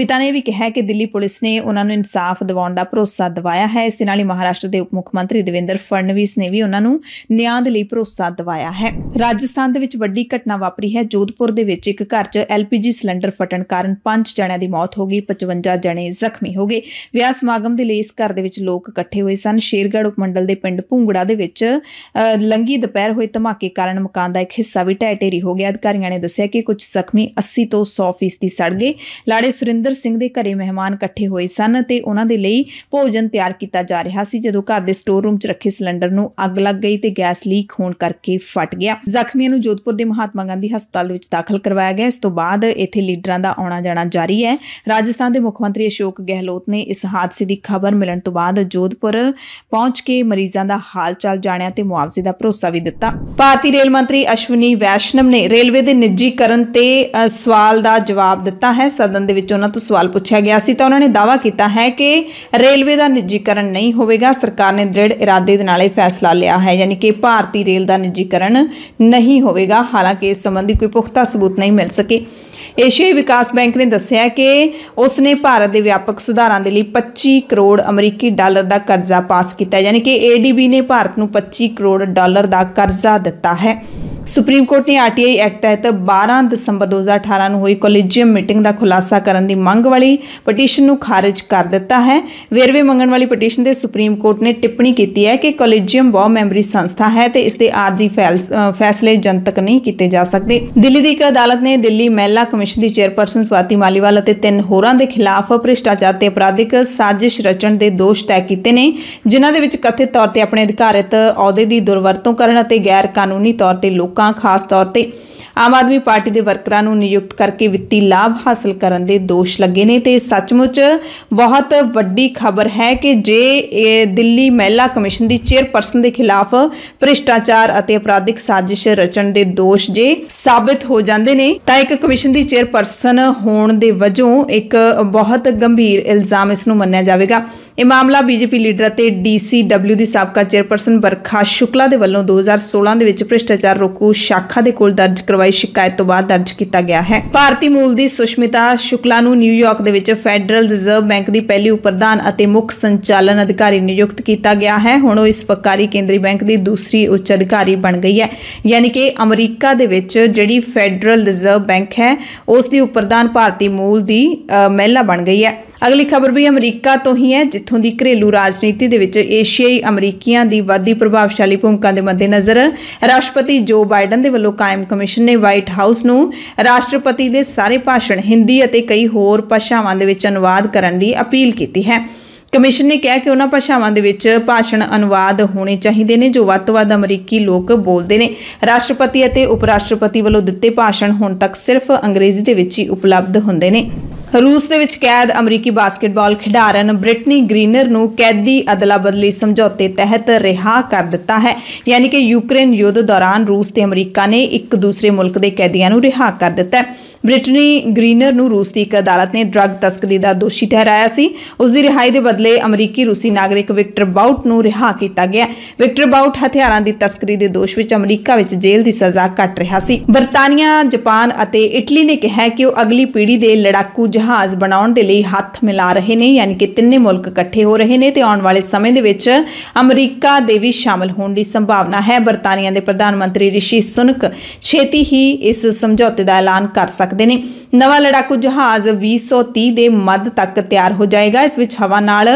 S1: ਪਿਤਾ ਨੇ ਵੀ ਕਿਹਾ ਕਿ ਦਿੱਲੀ ਪੁਲਿਸ ਨੇ ਉਹਨਾਂ ਨੂੰ ਇਨਸਾਫ ਦਿਵਾਉਣ ਦਾ ਭਰੋਸਾ ਦਿਵਾਇਆ ਹੈ ਇਸ ਦੇ ਨਾਲ ਹੀ ਮਹਾਰਾਸ਼ਟਰ ਦੇ ਉਪ ਮੁੱਖ ਮੰਤਰੀ ਦਵਿੰਦਰ ਫੜਨਵੀਸ ਨੇ ਵੀ ਉਹਨਾਂ ਨੂੰ ਨਿਆਂ ਦੇ ਲਈ ਭਰੋਸਾ ਦਿਵਾਇਆ ਹੈ ਰਾਜਸਥਾਨ ਦੇ ਵਿੱਚ ਵੱਡੀ ਘਟਨਾ ਵਾਪਰੀ ਹੈ ਜੋਧਪੁਰ ਦੇ ਵਿੱਚ ਇੱਕ ਘਰ 'ਚ ਐਲਪੀਜੀ ਸਿਲੰਡਰ ਫਟਣ ਕਾਰਨ 5 ਜਣਿਆਂ ਦੀ ਮੌਤ ਹੋ ਗਈ 55 ਜਣੇ ਜ਼ਖਮੀ ਹੋ ਗਏ ਵਿਆਹ ਸਮਾਗਮ ਦੇ ਲਈ ਇਸ ਘਰ ਦੇ ਵਿੱਚ ਲੋਕ ਇਕੱਠੇ ਹੋਏ ਸਨ ਸ਼ੇਰਗੜ੍ਹ ਉਪਮੰਡਲ ਦੇ ਪਿੰਡ ਭੂੰਗੜਾ ਦੇ ਵਿੱਚ ਲੰਗੀ ਦੁਪਹਿਰ ਹੋਏ ਧਮਾਕੇ ਕਾਰਨ ਮਕਾਨ ਦਾ ਇੱਕ ਹਿੱਸਾ ਵੀ ਢਹਿ ਢੇਰੀ ਹੋ ਗਿਆ ਅਧਿਕਾਰੀਆਂ ਨੇ ਦੱਸਿਆ ਕਿ ਕੁਝ ਜ਼ਖਮੀ 80 ਤੋਂ 100% ਸੜ ਗਏ ਲਾੜੇ ਸੁਰਿੰਦਰ ਸੁਖਵਿੰਦਰ ਸਿੰਘ ਦੇ ਘਰੇ ਮਹਿਮਾਨ ਇਕੱਠੇ ਹੋਏ ਸਨ ਤੇ ਉਹਨਾਂ ਦੇ ਲਈ ਭੋਜਨ ਤਿਆਰ ਕੀਤਾ ਜਾ ਰਿਹਾ ਸੀ ਜਦੋਂ ਘਰ ਦੇ ਸਟੋਰ ਰੂਮ 'ਚ ਰੱਖੇ ਸਿਲੰਡਰ ਨੂੰ ਅੱਗ ਲੱਗ ਗਈ ਤੇ ਗੈਸ ਲੀਕ ਹੋਣ ਕਰਕੇ ਫਟ ਗਿਆ ਜ਼ਖਮੀਆਂ ਨੂੰ ਜੋਧਪੁਰ ਦੇ ਮਹਾਤਮਾ ਗਾਂਧੀ ਹਸਪਤਾਲ ਦੇ ਵਿੱਚ ਦਾਖਲ ਕਰਵਾਇਆ ਗਿਆ ਇਸ ਤੋਂ ਬਾਅਦ ਇੱਥੇ ਲੀਡਰਾਂ ਦਾ ਆਉਣਾ ਜਾਣਾ ਜਾਰੀ ਹੈ ਰਾਜਸਥਾਨ ਦੇ ਮੁੱਖ ਮੰਤਰੀ ਅਸ਼ੋਕ ਗਹਿਲੋਤ ਨੇ ਇਸ ਹਾਦਸੇ ਦੀ ਖਬਰ ਮਿਲਣ ਤੋਂ ਬਾਅਦ ਜੋਧਪੁਰ ਪਹੁੰਚ ਕੇ ਮਰੀਜ਼ਾਂ ਦਾ ਚਾਲ ਜਾਣਿਆ ਤੇ ਮੁਆਵਜ਼ੇ ਦਾ ਭਰੋਸਾ ਵੀ ਦਿੱਤਾ ਭਾਰਤੀ ਰੇਲ ਮੰਤਰੀ ਅਸ਼ਵਨੀ ਵੈਸ਼ਨਮ ਨੇ ਰੇਲਵੇ ਦੇ ਨਿੱਜੀਕਰਨ ਤੇ ਸਵਾਲ ਦਾ ਜਵਾਬ ਦਿੱਤਾ ਹੈ ਸਦਨ ਦੇ ਵਿੱਚ ਉਹਨਾਂ ਸਵਾਲ ਪੁੱਛਿਆ ਗਿਆ ਸੀ ਤਾਂ ਉਹਨਾਂ ਨੇ ਦਾਵਾ ਕੀਤਾ ਹੈ ਕਿ ਰੇਲਵੇ ਦਾ ਨਿੱਜੀਕਰਨ ਨਹੀਂ ਹੋਵੇਗਾ ਸਰਕਾਰ ਨੇ ਦ੍ਰਿੜ ਇਰਾਦੇ ਦੇ ਨਾਲ ਇਹ ਫੈਸਲਾ ਲਿਆ ਹੈ ਯਾਨੀ ਕਿ ਭਾਰਤੀ ਰੇਲ ਦਾ ਨਿੱਜੀਕਰਨ ਨਹੀਂ ਹੋਵੇਗਾ ਹਾਲਾਂਕਿ ਇਸ ਸੰਬੰਧੀ ਕੋਈ ਪੁਖਤਾ ਸਬੂਤ ਨਹੀਂ ਮਿਲ ਸਕੇ ਏਸ਼ੀਆਈ ਵਿਕਾਸ ਬੈਂਕ ਨੇ ਦੱਸਿਆ ਕਿ ਉਸ ਨੇ ਭਾਰਤ ਦੇ ਵਿਆਪਕ ਸੁਧਾਰਾਂ ਦੇ ਲਈ 25 ਕਰੋੜ ਅਮਰੀਕੀ ਡਾਲਰ ਦਾ ਕਰਜ਼ਾ ਪਾਸ ਕੀਤਾ ਯਾਨੀ ਕਿ ਏਡੀਬੀ ਨੇ ਭਾਰਤ ਨੂੰ 25 ਕਰੋੜ ਡਾਲਰ ਦਾ ਕਰਜ਼ਾ ਦਿੱਤਾ ਹੈ ਸੁਪਰੀਮ ਕੋਰਟ ਨੇ ਆਰਟੀਆਈ ਐਕਟ ਤਹਿਤ 12 ਦਸੰਬਰ 2018 ਨੂੰ ਹੋਈ ਕੋਲੀਜੀਅਮ ਮੀਟਿੰਗ ਦਾ ਖੁਲਾਸਾ ਕਰਨ ਦੀ ਮੰਗ ਵਾਲੀ ਪਟੀਸ਼ਨ ਨੂੰ ਖਾਰਜ ਕਰ ਦਿੱਤਾ ਹੈ ਵੇਰਵੇ ਮੰਗਣ ਵਾਲੀ ਪਟੀਸ਼ਨ ਤੇ ਸੁਪਰੀਮ ਕੋਰਟ ਨੇ ਟਿੱਪਣੀ ਕੀਤੀ ਹੈ ਕਿ ਕੋਲੀਜੀਅਮ ਬਹੁ ਮੈਂਬਰੀ ਸੰਸਥਾ ਹੈ ਤੇ ਇਸ ਦੇ ਆਰਜੀ ਫੈਸਲੇ ਜਨਤਕ ਨਹੀਂ ਕੀਤੇ ਜਾ ਸਕਦੇ ਦਿੱਲੀ ਦੀ ਇੱਕ ਅਦਾਲਤ ਨੇ ਦਿੱਲੀ ਮਹਿਲਾ ਕਮਿਸ਼ਨ ਦੀ ਚੇਅਰਪਰਸਨ ਸਵਾਤੀ ਮਾਲੀਵਾਲ ਅਤੇ ਤਿੰਨ ਹੋਰਾਂ ਦੇ ਖਿਲਾਫ ਭ੍ਰਿਸ਼ਟਾਚਾਰ ਤੇ ਅਪਰਾਧਿਕ ਸਾਜ਼ਿਸ਼ ਰਚਣ ਦੇ ਦੋਸ਼ ਤੈਅ ਕੀਤੇ ਨੇ ਜਿਨ੍ਹਾਂ ਦੇ ਵਿੱਚ ਕਥਿਤ ਤੌਰ ਤੇ ਆਪਣੇ ਅਧਿਕਾਰਤ ਅਹੁਦੇ ਦੀ ਦੁਰਵਰਤੋਂ ਕਰਨ ਅਤੇ ਗੈਰ ਕਾਨੂੰਨੀ ਤੌਰ ਤੇ ਲੋਕ ਲੋਕਾਂ ਖਾਸ ਤੌਰ ਤੇ ਆਮ ਆਦਮੀ ਪਾਰਟੀ ਦੇ ਵਰਕਰਾਂ ਨੂੰ ਨਿਯੁਕਤ ਕਰਕੇ ਵਿੱਤੀ ਲਾਭ ਹਾਸਲ ਕਰਨ ਦੇ ਦੋਸ਼ ਲੱਗੇ ਨੇ ਤੇ ਸੱਚਮੁੱਚ ਬਹੁਤ ਵੱਡੀ ਖਬਰ ਹੈ ਕਿ ਜੇ ਇਹ ਦਿੱਲੀ ਮਹਿਲਾ ਕਮਿਸ਼ਨ ਦੀ ਚੇਅਰਪਰਸਨ ਦੇ ਖਿਲਾਫ ਭ੍ਰਿਸ਼ਟਾਚਾਰ ਅਤੇ ਅਪਰਾਧਿਕ ਸਾਜ਼ਿਸ਼ ਰਚਣ ਦੇ ਦੋਸ਼ ਜੇ ਸਾਬਤ ਹੋ ਜਾਂਦੇ ਨੇ ਤਾਂ ਇੱਕ ਕਮਿਸ਼ਨ ਦੀ ਚੇਅਰਪਰਸਨ ਹੋਣ ਦੇ ਵਜੋਂ ਇੱਕ ਬਹੁਤ ਗੰਭੀਰ ਇਲਜ਼ਾਮ ਇਸ ਨੂੰ ਮੰਨਿਆ ਜਾਵੇਗਾ ਇਹ ਮਾਮਲਾ ਬੀਜੇਪੀ ਲੀਡਰ ਅਤੇ ਡੀਸੀਡਬਲਿਊ ਦੀ ਸਾਬਕਾ ਚੇਅਰਪਰਸਨ ਬਰਖਾ ਸ਼ੁਕਲਾ ਦੇ ਵੱਲੋਂ 2016 ਦੇ ਵਿੱਚ ਭ੍ਰਿਸ਼ਟਾਚਾਰ ਰੋਕੂ ਸ਼ਾਖਾ ਦੇ ਕੋਲ ਦਰਜ ਕਰਵਾਈ ਸ਼ਿਕਾਇਤ ਤੋਂ ਬਾਅਦ ਦਰਜ ਕੀਤਾ ਗਿਆ ਹੈ ਭਾਰਤੀ ਮੂਲ ਦੀ ਸੁਸ਼ਮਿਤਾ ਸ਼ੁਕਲਾ ਨੂੰ ਨਿਊਯਾਰਕ ਦੇ ਵਿੱਚ ਫੈਡਰਲ ਰਿਜ਼ਰਵ ਬੈਂਕ ਦੀ ਪਹਿਲੀ ਉਪ ਪ੍ਰਧਾਨ ਅਤੇ ਮੁੱਖ ਸੰਚਾਲਨ ਅਧਿਕਾਰੀ ਨਿਯੁਕਤ ਕੀਤਾ ਗਿਆ ਹੈ ਹੁਣ ਉਹ ਇਸ ਪੱਕਾਰੀ ਕੇਂਦਰੀ ਬੈਂਕ ਦੀ ਦੂਸਰੀ ਉੱਚ ਅਧਿਕਾਰੀ ਬਣ ਗਈ ਹੈ ਯਾਨੀ ਕਿ ਅਮਰੀਕਾ ਦੇ ਵਿੱਚ ਜਿਹੜੀ ਫੈਡਰਲ ਰਿਜ਼ਰਵ ਬੈਂਕ ਹੈ ਉਸ ਦੀ ਉਪ ਪ੍ਰਧਾਨ ਭਾਰਤੀ ਮੂਲ ਦੀ ਮਹਿਲਾ ਬਣ ਗਈ ਹੈ ਅਗਲੀ ਖਬਰ ਵੀ ਅਮਰੀਕਾ ਤੋਂ ਹੀ ਹੈ ਜਿੱਥੋਂ ਦੀ ਘਰੇਲੂ ਰਾਜਨੀਤੀ ਦੇ ਵਿੱਚ ਏਸ਼ੀਆਈ ਅਮਰੀਕੀਆਂ ਦੀ ਵਾਧੀ ਪ੍ਰਭਾਵਸ਼ਾਲੀ ਭੂਮਿਕਾ ਦੇ ਮੱਦੇਨਜ਼ਰ ਰਾਸ਼ਟਰਪਤੀ ਜੋ ਬਾਈਡਨ ਦੇ ਵੱਲੋਂ ਕਾਇਮ ਕਮਿਸ਼ਨ ਨੇ ਵਾਈਟ ਹਾਊਸ ਨੂੰ ਰਾਸ਼ਟਰਪਤੀ ਦੇ ਸਾਰੇ ਭਾਸ਼ਣ ਹਿੰਦੀ ਅਤੇ ਕਈ ਹੋਰ ਭਾਸ਼ਾਵਾਂ ਦੇ ਵਿੱਚ ਅਨੁਵਾਦ ਕਰਨ ਦੀ ਅਪੀਲ ਕੀਤੀ ਹੈ ਕਮਿਸ਼ਨ ਨੇ ਕਿਹਾ ਕਿ ਉਹਨਾਂ ਭਾਸ਼ਾਵਾਂ ਦੇ ਵਿੱਚ ਭਾਸ਼ਣ ਅਨੁਵਾਦ ਹੋਣੇ ਚਾਹੀਦੇ ਨੇ ਜੋ ਵੱਧ ਤੋਂ ਵੱਧ ਅਮਰੀਕੀ ਲੋਕ ਬੋਲਦੇ ਨੇ ਰਾਸ਼ਟਰਪਤੀ ਅਤੇ ਉਪ ਰਾਸ਼ਟਰਪਤੀ ਵੱਲੋਂ ਦਿੱਤੇ ਭਾਸ਼ਣ ਹੁਣ ਤੱਕ ਸਿਰਫ ਅੰਗਰੇਜ਼ੀ ਦੇ ਵਿੱਚ ਹੀ ਉਪਲਬਧ ਹੁੰਦੇ ਨੇ ਰੂਸ ਦੇ ਵਿੱਚ ਕੈਦ ਅਮਰੀਕੀ ਬਾਸਕਟਬਾਲ ਖਿਡਾਰਨ ਬ੍ਰਿਟਨੀ ਗ੍ਰੀਨਰ ਨੂੰ ਕੈਦੀ ਅਦਲਾ-ਬਦਲੀ ਸਮਝੌਤੇ ਤਹਿਤ ਰਿਹਾ ਕਰ ਦਿੱਤਾ ਹੈ ਯਾਨੀ ਕਿ ਯੂਕਰੇਨ ਯੁੱਧ ਦੌਰਾਨ ਰੂਸ ਤੇ ਅਮਰੀਕਾ ਨੇ ਇੱਕ ਦੂਸਰੇ ਮੁਲਕ ਦੇ ਕੈਦੀਆਂ ਨੂੰ ਰਿਹਾ ਕਰ ਦਿੱਤਾ ਬ੍ਰਿਟਨੀ ਗ੍ਰੀਨਰ ਨੂੰ ਰੂਸ ਦੀ ਇੱਕ ਅਦਾਲਤ ਨੇ ਡਰੱਗ ਤਸਕਰੀ ਦਾ ਦੋਸ਼ੀ ਠਹਿਰਾਇਆ ਸੀ ਉਸ ਦੀ ਰਿਹਾਈ ਦੇ ਬਦਲੇ ਅਮਰੀਕੀ ਰੂਸੀ ਨਾਗਰਿਕ ਵਿਕਟਰ ਬਾਊਟ ਨੂੰ ਰਿਹਾ ਕੀਤਾ ਗਿਆ ਵਿਕਟਰ ਬਾਊਟ ਹਥਿਆਰਾਂ ਦੀ ਤਸਕਰੀ ਦੇ ਦੋਸ਼ ਵਿੱਚ ਅਮਰੀਕਾ ਵਿੱਚ ਜੇਲ੍ਹ ਦੀ ਸਜ਼ਾ ਕੱਟ ਰਿਹਾ ਸੀ ਬਰਤਾਨੀਆ ਜਾਪਾਨ ਅਤੇ ਇਟਲੀ ਨੇ ਕਿਹਾ ਕਿ ਉਹ ਅਗਲੀ ਪੀੜ੍ਹੀ ਦੇ ਲੜਾਕੂ ਜਹਾਜ਼ ਬਣਾਉਣ ਦੇ ਲਈ ਹੱਥ ਮਿਲਾ ਰਹੇ ਨੇ ਯਾਨੀ ਕਿ ਤਿੰਨੇ ਮੁਲਕ ਇਕੱਠੇ ਹੋ ਰਹੇ ਨੇ ਤੇ ਆਉਣ ਵਾਲੇ ਸਮੇਂ ਦੇ ਵਿੱਚ ਅਮਰੀਕਾ ਦੇ ਵੀ ਸ਼ਾਮਲ ਹੋਣ ਦੀ ਸੰਭਾਵਨਾ ਹੈ ਬਰਤਾਨੀਆ ਦੇ ਪ੍ਰਧਾਨ ਮੰਤਰੀ ਰਿਸ਼ੀ ਸੁਨਕ ਛੇਤੀ ਹੀ ਇਸ ਸਮਝੌਤੇ ਦਾ ਐਲਾਨ ਕਰ ਸਕਦੇ ਨੇ ਨਵਾਂ ਲੜਾਕੂ ਜਹਾਜ਼ 2030 ਦੇ ਮੱਧ ਤੱਕ ਤਿਆਰ ਹੋ ਜਾਏਗਾ ਇਸ ਵਿੱਚ ਹਵਾ ਨਾਲ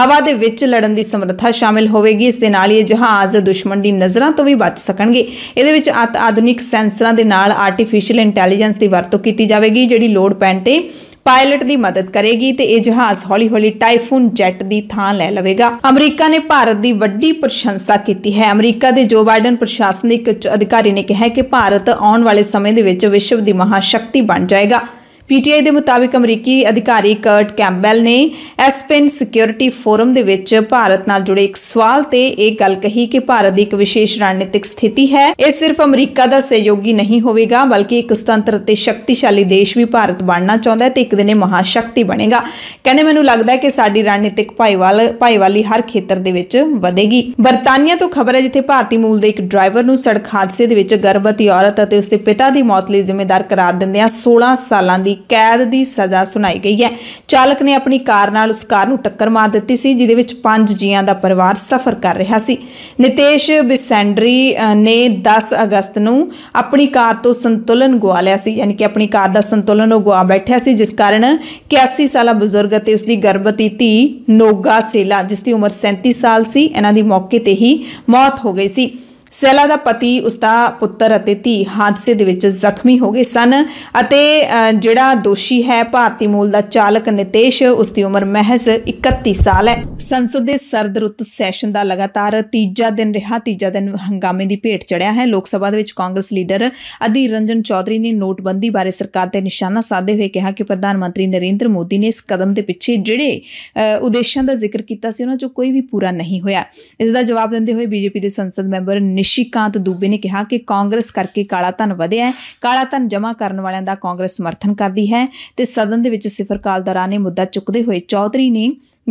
S1: ਹਵਾ ਦੇ ਵਿੱਚ ਲੜਨ ਦੀ ਸਮਰੱਥਾ ਸ਼ਾਮਲ ਹੋਵੇਗੀ ਇਸ ਦੇ ਨਾਲ ਹੀ ਇਹ ਜਹਾਜ਼ ਦੁਸ਼ਮਣ ਦੀ ਨਜ਼ਰਾਂ ਤੋਂ ਵੀ ਬਚ ਸਕਣਗੇ ਇਹਦੇ ਵਿੱਚ ਆਧੁਨਿਕ ਸੈਂਸਰਾਂ ਦੇ ਨਾਲ ਆਰਟੀਫੀਸ਼ੀਅਲ ਇੰਟੈਲੀਜੈਂਸ ਦੀ ਵਰਤੋਂ ਕੀਤੀ ਜਾਵੇਗੀ ਜਿਹੜੀ ਲੋਡ ਪੈਣ ਤੇ ਪਾਇਲਟ ਦੀ ਮਦਦ ਕਰੇਗੀ ਤੇ ਇਹ ਜਹਾਜ਼ ਹੌਲੀ-ਹੌਲੀ ਟਾਈਫੂਨ ਜੈਟ ਦੀ ਥਾਂ ਲੈ ਲਵੇਗਾ ਅਮਰੀਕਾ ਨੇ ਭਾਰਤ ਦੀ ਵੱਡੀ ਪ੍ਰਸ਼ੰਸਾ ਕੀਤੀ ਹੈ ਅਮਰੀਕਾ ਦੇ ਜੋ ਬਾਈਡਨ ਪ੍ਰਸ਼ਾਸਨਿਕ ਅਧਿਕਾਰੀ ਨੇ ਕਿਹਾ ਕਿ ਭਾਰਤ ਆਉਣ ਵਾਲੇ ਸਮੇਂ ਦੇ ਵਿੱਚ ਵਿਸ਼ਵ ਦੀ ਮਹਾਸ਼ਕਤੀ ਬਣ ਜਾਏਗਾ ਪੀਟੀਆਈ ਦੇ ਮੁਤਾਬਿਕ ਅਮਰੀਕੀ ਅਧਿਕਾਰੀ ਕਰਟ ਕੈਂਬਲ ਨੇ ਐਸਪੈਨ ਸਿਕਿਉਰਿਟੀ ਫੋਰਮ ਦੇ ਵਿੱਚ ਭਾਰਤ ਨਾਲ ਜੁੜੇ ਇੱਕ ਸਵਾਲ ਤੇ ਇਹ ਗੱਲ ਕਹੀ ਕਿ ਭਾਰਤ ਦੀ ਇੱਕ ਵਿਸ਼ੇਸ਼ ਰਣਨੀਤਿਕ ਸਥਿਤੀ ਹੈ ਇਹ ਸਿਰਫ ਅਮਰੀਕਾ ਦਾ ਸਹਿਯੋਗੀ ਨਹੀਂ ਹੋਵੇਗਾ ਬਲਕਿ ਇੱਕ ਸੁਤੰਤਰ ਤੇ ਸ਼ਕਤੀਸ਼ਾਲੀ ਦੇਸ਼ ਵੀ ਭਾਰਤ ਬਣਨਾ ਚਾਹੁੰਦਾ ਹੈ ਤੇ ਇੱਕ ਦਿਨ ਇਹ ਮਹਾਸ਼ਕਤੀ ਬਣੇਗਾ ਕਹਿੰਦੇ ਮੈਨੂੰ ਲੱਗਦਾ ਹੈ ਕਿ ਸਾਡੀ ਰਣਨੀਤਿਕ ਭਾਈਵਾਲ ਭਾਈਵਾਲੀ ਹਰ ਖੇਤਰ ਦੇ ਵਿੱਚ ਵਧੇਗੀ ਬਰਤਾਨੀਆ ਤੋਂ ਖਬਰ ਹੈ ਜਿੱਥੇ ਭਾਰਤੀ ਮੂਲ ਦੇ ਇੱਕ ਡਰਾਈਵਰ ਨੂੰ ਸੜਕ ਹਾਦਸੇ ਦੇ ਵਿੱਚ ਗਰਭਵਤੀ ਔਰਤ ਅਤੇ ਉਸਦੇ ਪਿਤਾ ਦੀ ਮੌਤ ਲਈ ਜ਼ਿੰਮੇਵਾਰ ਕਰਾਰ ਆ 16 ਸਾਲਾਂ ਦੀ ਕੈਦ ਦੀ ਸਜ਼ਾ ਸੁਣਾਈ ਗਈ ਹੈ ਚਾਲਕ ਨੇ ਆਪਣੀ ਕਾਰ ਨਾਲ ਉਸ ਕਾਰ ਨੂੰ ਟੱਕਰ ਮਾਰ ਦਿੱਤੀ ਸੀ ਜਿਦੇ ਵਿੱਚ ਪੰਜ ਜੀਆਂ ਦਾ ਪਰਿਵਾਰ ਸਫ਼ਰ ਕਰ ਰਿਹਾ ਸੀ ਨਿਤੇਸ਼ ਬਿਸੈਂਡਰੀ ਨੇ 10 ਅਗਸਤ ਨੂੰ ਆਪਣੀ ਕਾਰ ਤੋਂ ਸੰਤੁਲਨ ਗਵਾ ਲਿਆ ਸੀ ਯਾਨੀ ਕਿ ਆਪਣੀ ਕਾਰ ਦਾ ਸੰਤੁਲਨ ਉਹ ਗਵਾ ਬੈਠਿਆ ਸੀ ਜਿਸ ਕਾਰਨ 81 ਸਾਲਾ ਬਜ਼ੁਰਗ ਅਤੇ ਉਸ ਦੀ ਗਰਭਵਤੀ ਧੀ ਨੋਗਾ ਸੇਲਾ ਜਿਸ ਦੀ ਉਮਰ 37 ਸਾਲ ਸੀ ਇਹਨਾਂ ਦੀ ਮੌਕੇ ਤੇ ਹੀ ਮੌਤ ਹੋ ਗਈ ਸੀ ਸੈਲਾ ਦਾ ਪਤੀ ਉਸਦਾ ਪੁੱਤਰ ਅਤੇ ਧੀ ਹਾਦਸੇ ਦੇ ਵਿੱਚ ਜ਼ਖਮੀ ਹੋ ਗਏ ਸਨ ਅਤੇ ਜਿਹੜਾ ਦੋਸ਼ੀ ਹੈ ਭਾਰਤੀ ਮੂਲ ਦਾ ਚਾਲਕ ਨਿਤੇਸ਼ ਉਸ ਦੀ ਉਮਰ ਮਹਿਜ਼ 31 ਸਾਲ ਹੈ ਸੰਸਦ ਦੇ ਸਰਦ ਰੁੱਤ ਸੈਸ਼ਨ ਦਾ ਲਗਾਤਾਰ ਤੀਜਾ ਦਿਨ ਰਿਹਾ ਤੀਜਾ ਦਿਨ ਹੰਗਾਮੇ ਦੀ ਭੇਟ ਚੜਿਆ ਹੈ ਲੋਕ ਸਭਾ ਦੇ ਵਿੱਚ ਕਾਂਗਰਸ ਲੀਡਰ ਅਧੀਰ ਰੰਜਨ ਚੌਧਰੀ ਨੇ ਨੋਟਬੰਦੀ ਬਾਰੇ ਸਰਕਾਰ ਤੇ ਨਿਸ਼ਾਨਾ ਸਾਧਦੇ ਹੋਏ ਕਿਹਾ ਕਿ ਪ੍ਰਧਾਨ ਮੰਤਰੀ ਨਰਿੰਦਰ ਮੋਦੀ ਨੇ ਇਸ ਕਦਮ ਦੇ ਪਿੱਛੇ ਜਿਹੜੇ ਉਦੇਸ਼ਾਂ ਦਾ ਜ਼ਿਕਰ ਕੀਤਾ ਸੀ ਉਹਨਾਂ ਚੋਂ ਕੋਈ ਵੀ ਪੂਰਾ ਨਹੀਂ ਹੋਇਆ ਇਸ ਦਾ ਜਵਾਬ ਦਿੰਦੇ ਹੋਏ ਬੀਜੇਪੀ ਦੇ ਸੰਸਦ ਮੈਂਬਰ ਨਿਸ਼ਿਕਾਂਤ ਦੂਬੇ ਨੇ ਕਿਹਾ ਕਿ ਕਾਂਗਰਸ ਕਰਕੇ ਕਾਲਾ ਧਨ ਵਧਿਆ ਹੈ ਕਾਲਾ ਧਨ ਜਮ੍ਹਾਂ ਕਰਨ ਵਾਲਿਆਂ ਦਾ ਕਾਂਗਰਸ ਸਮਰਥਨ ਕਰਦੀ ਹੈ ਤੇ ਸਦਨ ਦੇ ਵਿੱਚ ਸਿਫਰ ਕਾਲ ਦੌਰਾਨ ਇਹ ਮੁੱਦਾ ਚੁੱਕਦੇ ਹੋਏ ਚੌਧਰੀ ਨੇ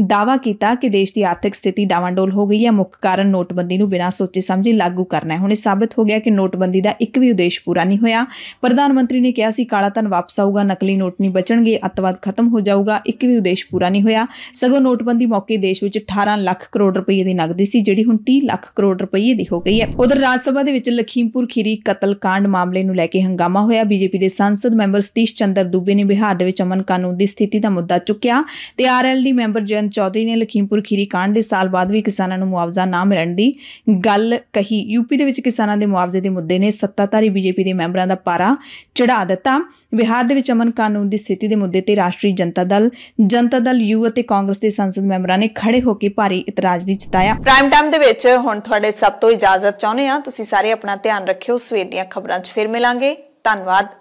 S1: ਦਾਵਾ ਕੀਤਾ ਕਿ ਦੇਸ਼ ਦੀ ਆਰਥਿਕ ਸਥਿਤੀ ਡਾਵਾਂਡੋਲ ਹੋ ਗਈ ਹੈ ਮੁੱਖ ਕਾਰਨ ਨੋਟਬੰਦੀ ਨੂੰ ਬਿਨਾਂ ਸੋਚੇ ਸਮਝੇ ਲਾਗੂ ਕਰਨਾ ਹੈ ਹੁਣ ਇਹ ਸਾਬਤ ਹੋ ਗਿਆ ਕਿ ਨੋਟਬੰਦੀ ਦਾ ਇੱਕ ਵੀ ਉਦੇਸ਼ ਪੂਰਾ ਨਹੀਂ ਹੋਇਆ ਪ੍ਰਧਾਨ ਮੰਤਰੀ ਨੇ ਕਿਹਾ ਸੀ ਕਾਲਾ ਧਨ ਵਾਪਸ ਆਊਗਾ ਨਕਲੀ ਨੋਟ ਨਹੀਂ ਬਚਣਗੇ ਅਤਵਾਦ ਖਤਮ ਹੋ ਜਾਊਗਾ ਇੱਕ ਵੀ ਉਦੇਸ਼ ਪੂਰਾ ਨਹੀਂ ਹੋਇਆ ਸਗੋਂ ਨੋਟਬੰਦੀ ਮੌਕੇ ਦੇਸ਼ ਵਿੱਚ 18 ਲੱਖ ਕਰੋੜ ਰੁਪਏ ਦੀ ਨਗਦੀ ਸੀ ਜਿਹੜੀ ਹੁਣ 30 ਲੱਖ ਕਰੋੜ ਰੁਪਏ ਦੀ ਹੋ ਗਈ ਹੈ ਉਧਰ ਰਾਜ ਸਭਾ ਦੇ ਵਿੱਚ ਲਖੀਮਪੁਰ ਖੀਰੀ ਕਤਲ ਕਾਂਡ ਮਾਮਲੇ ਨੂੰ ਲੈ ਕੇ ਹੰਗਾਮਾ ਹੋਇਆ ਬੀਜੇਪੀ ਦੇ ਸੰਸਦ ਮੈਂਬਰ ਸਤੀਸ਼ ਚੰਦਰ ਦੂਬੇ ਨੇ ਬਿਹਾਰ ਦੇ ਵਿੱਚ ਅਮਨ ਕਾਨੂੰਨ ਦੀ ਸਥਿਤੀ ਦਾ ਮੁੱਦਾ ਚੁੱਕਿਆ ਤੇ ਆਰਐਲਡੀ ਮੈਂਬਰ ਕਰਨ ਚੌਧਰੀ ਨੇ ਲਖੀਮਪੁਰ ਖੀਰੀ ਕਾਂਡ ਦੇ ਸਾਲ ਬਾਅਦ ਵੀ ਕਿਸਾਨਾਂ ਨੂੰ ਮੁਆਵਜ਼ਾ ਨਾ ਮਿਲਣ ਦੀ ਗੱਲ ਕਹੀ ਯੂਪੀ ਦੇ ਵਿੱਚ ਕਿਸਾਨਾਂ ਦੇ ਮੁਆਵਜ਼ੇ ਦੇ ਮੁੱਦੇ ਨੇ ਸੱਤਾਧਾਰੀ ਬੀਜੇਪੀ ਦੇ ਮੈਂਬਰਾਂ ਦਾ ਪਾਰਾ ਚੜਾ ਦਿੱਤਾ ਬਿਹਾਰ ਦੇ ਵਿੱਚ ਅਮਨ ਕਾਨੂੰਨ ਦੀ ਸਥਿਤੀ ਦੇ ਮੁੱਦੇ ਤੇ ਰਾਸ਼ਟਰੀ ਜਨਤਾ ਦਲ ਜਨਤਾ ਦਲ ਯੂ ਅਤੇ ਕਾਂਗਰਸ ਦੇ ਸੰਸਦ ਮੈਂਬਰਾਂ ਨੇ ਖੜੇ ਹੋ ਕੇ ਭਾਰੀ ਇਤਰਾਜ਼ ਵੀ ਜਤਾਇਆ ਪ੍ਰਾਈਮ ਟਾਈਮ ਦੇ ਵਿੱਚ ਹੁਣ ਤੁਹਾਡੇ ਸਭ ਤੋਂ ਇਜਾਜ਼ਤ ਚਾਹੁੰਦੇ ਹਾਂ ਤੁਸੀਂ ਸਾਰੇ ਆਪਣਾ ਧਿਆਨ ਰੱਖਿਓ ਸਵੇਰ ਦੀਆਂ ਖਬਰਾਂ 'ਚ ਫੇਰ ਮਿਲਾਂਗੇ ਧੰਨਵਾਦ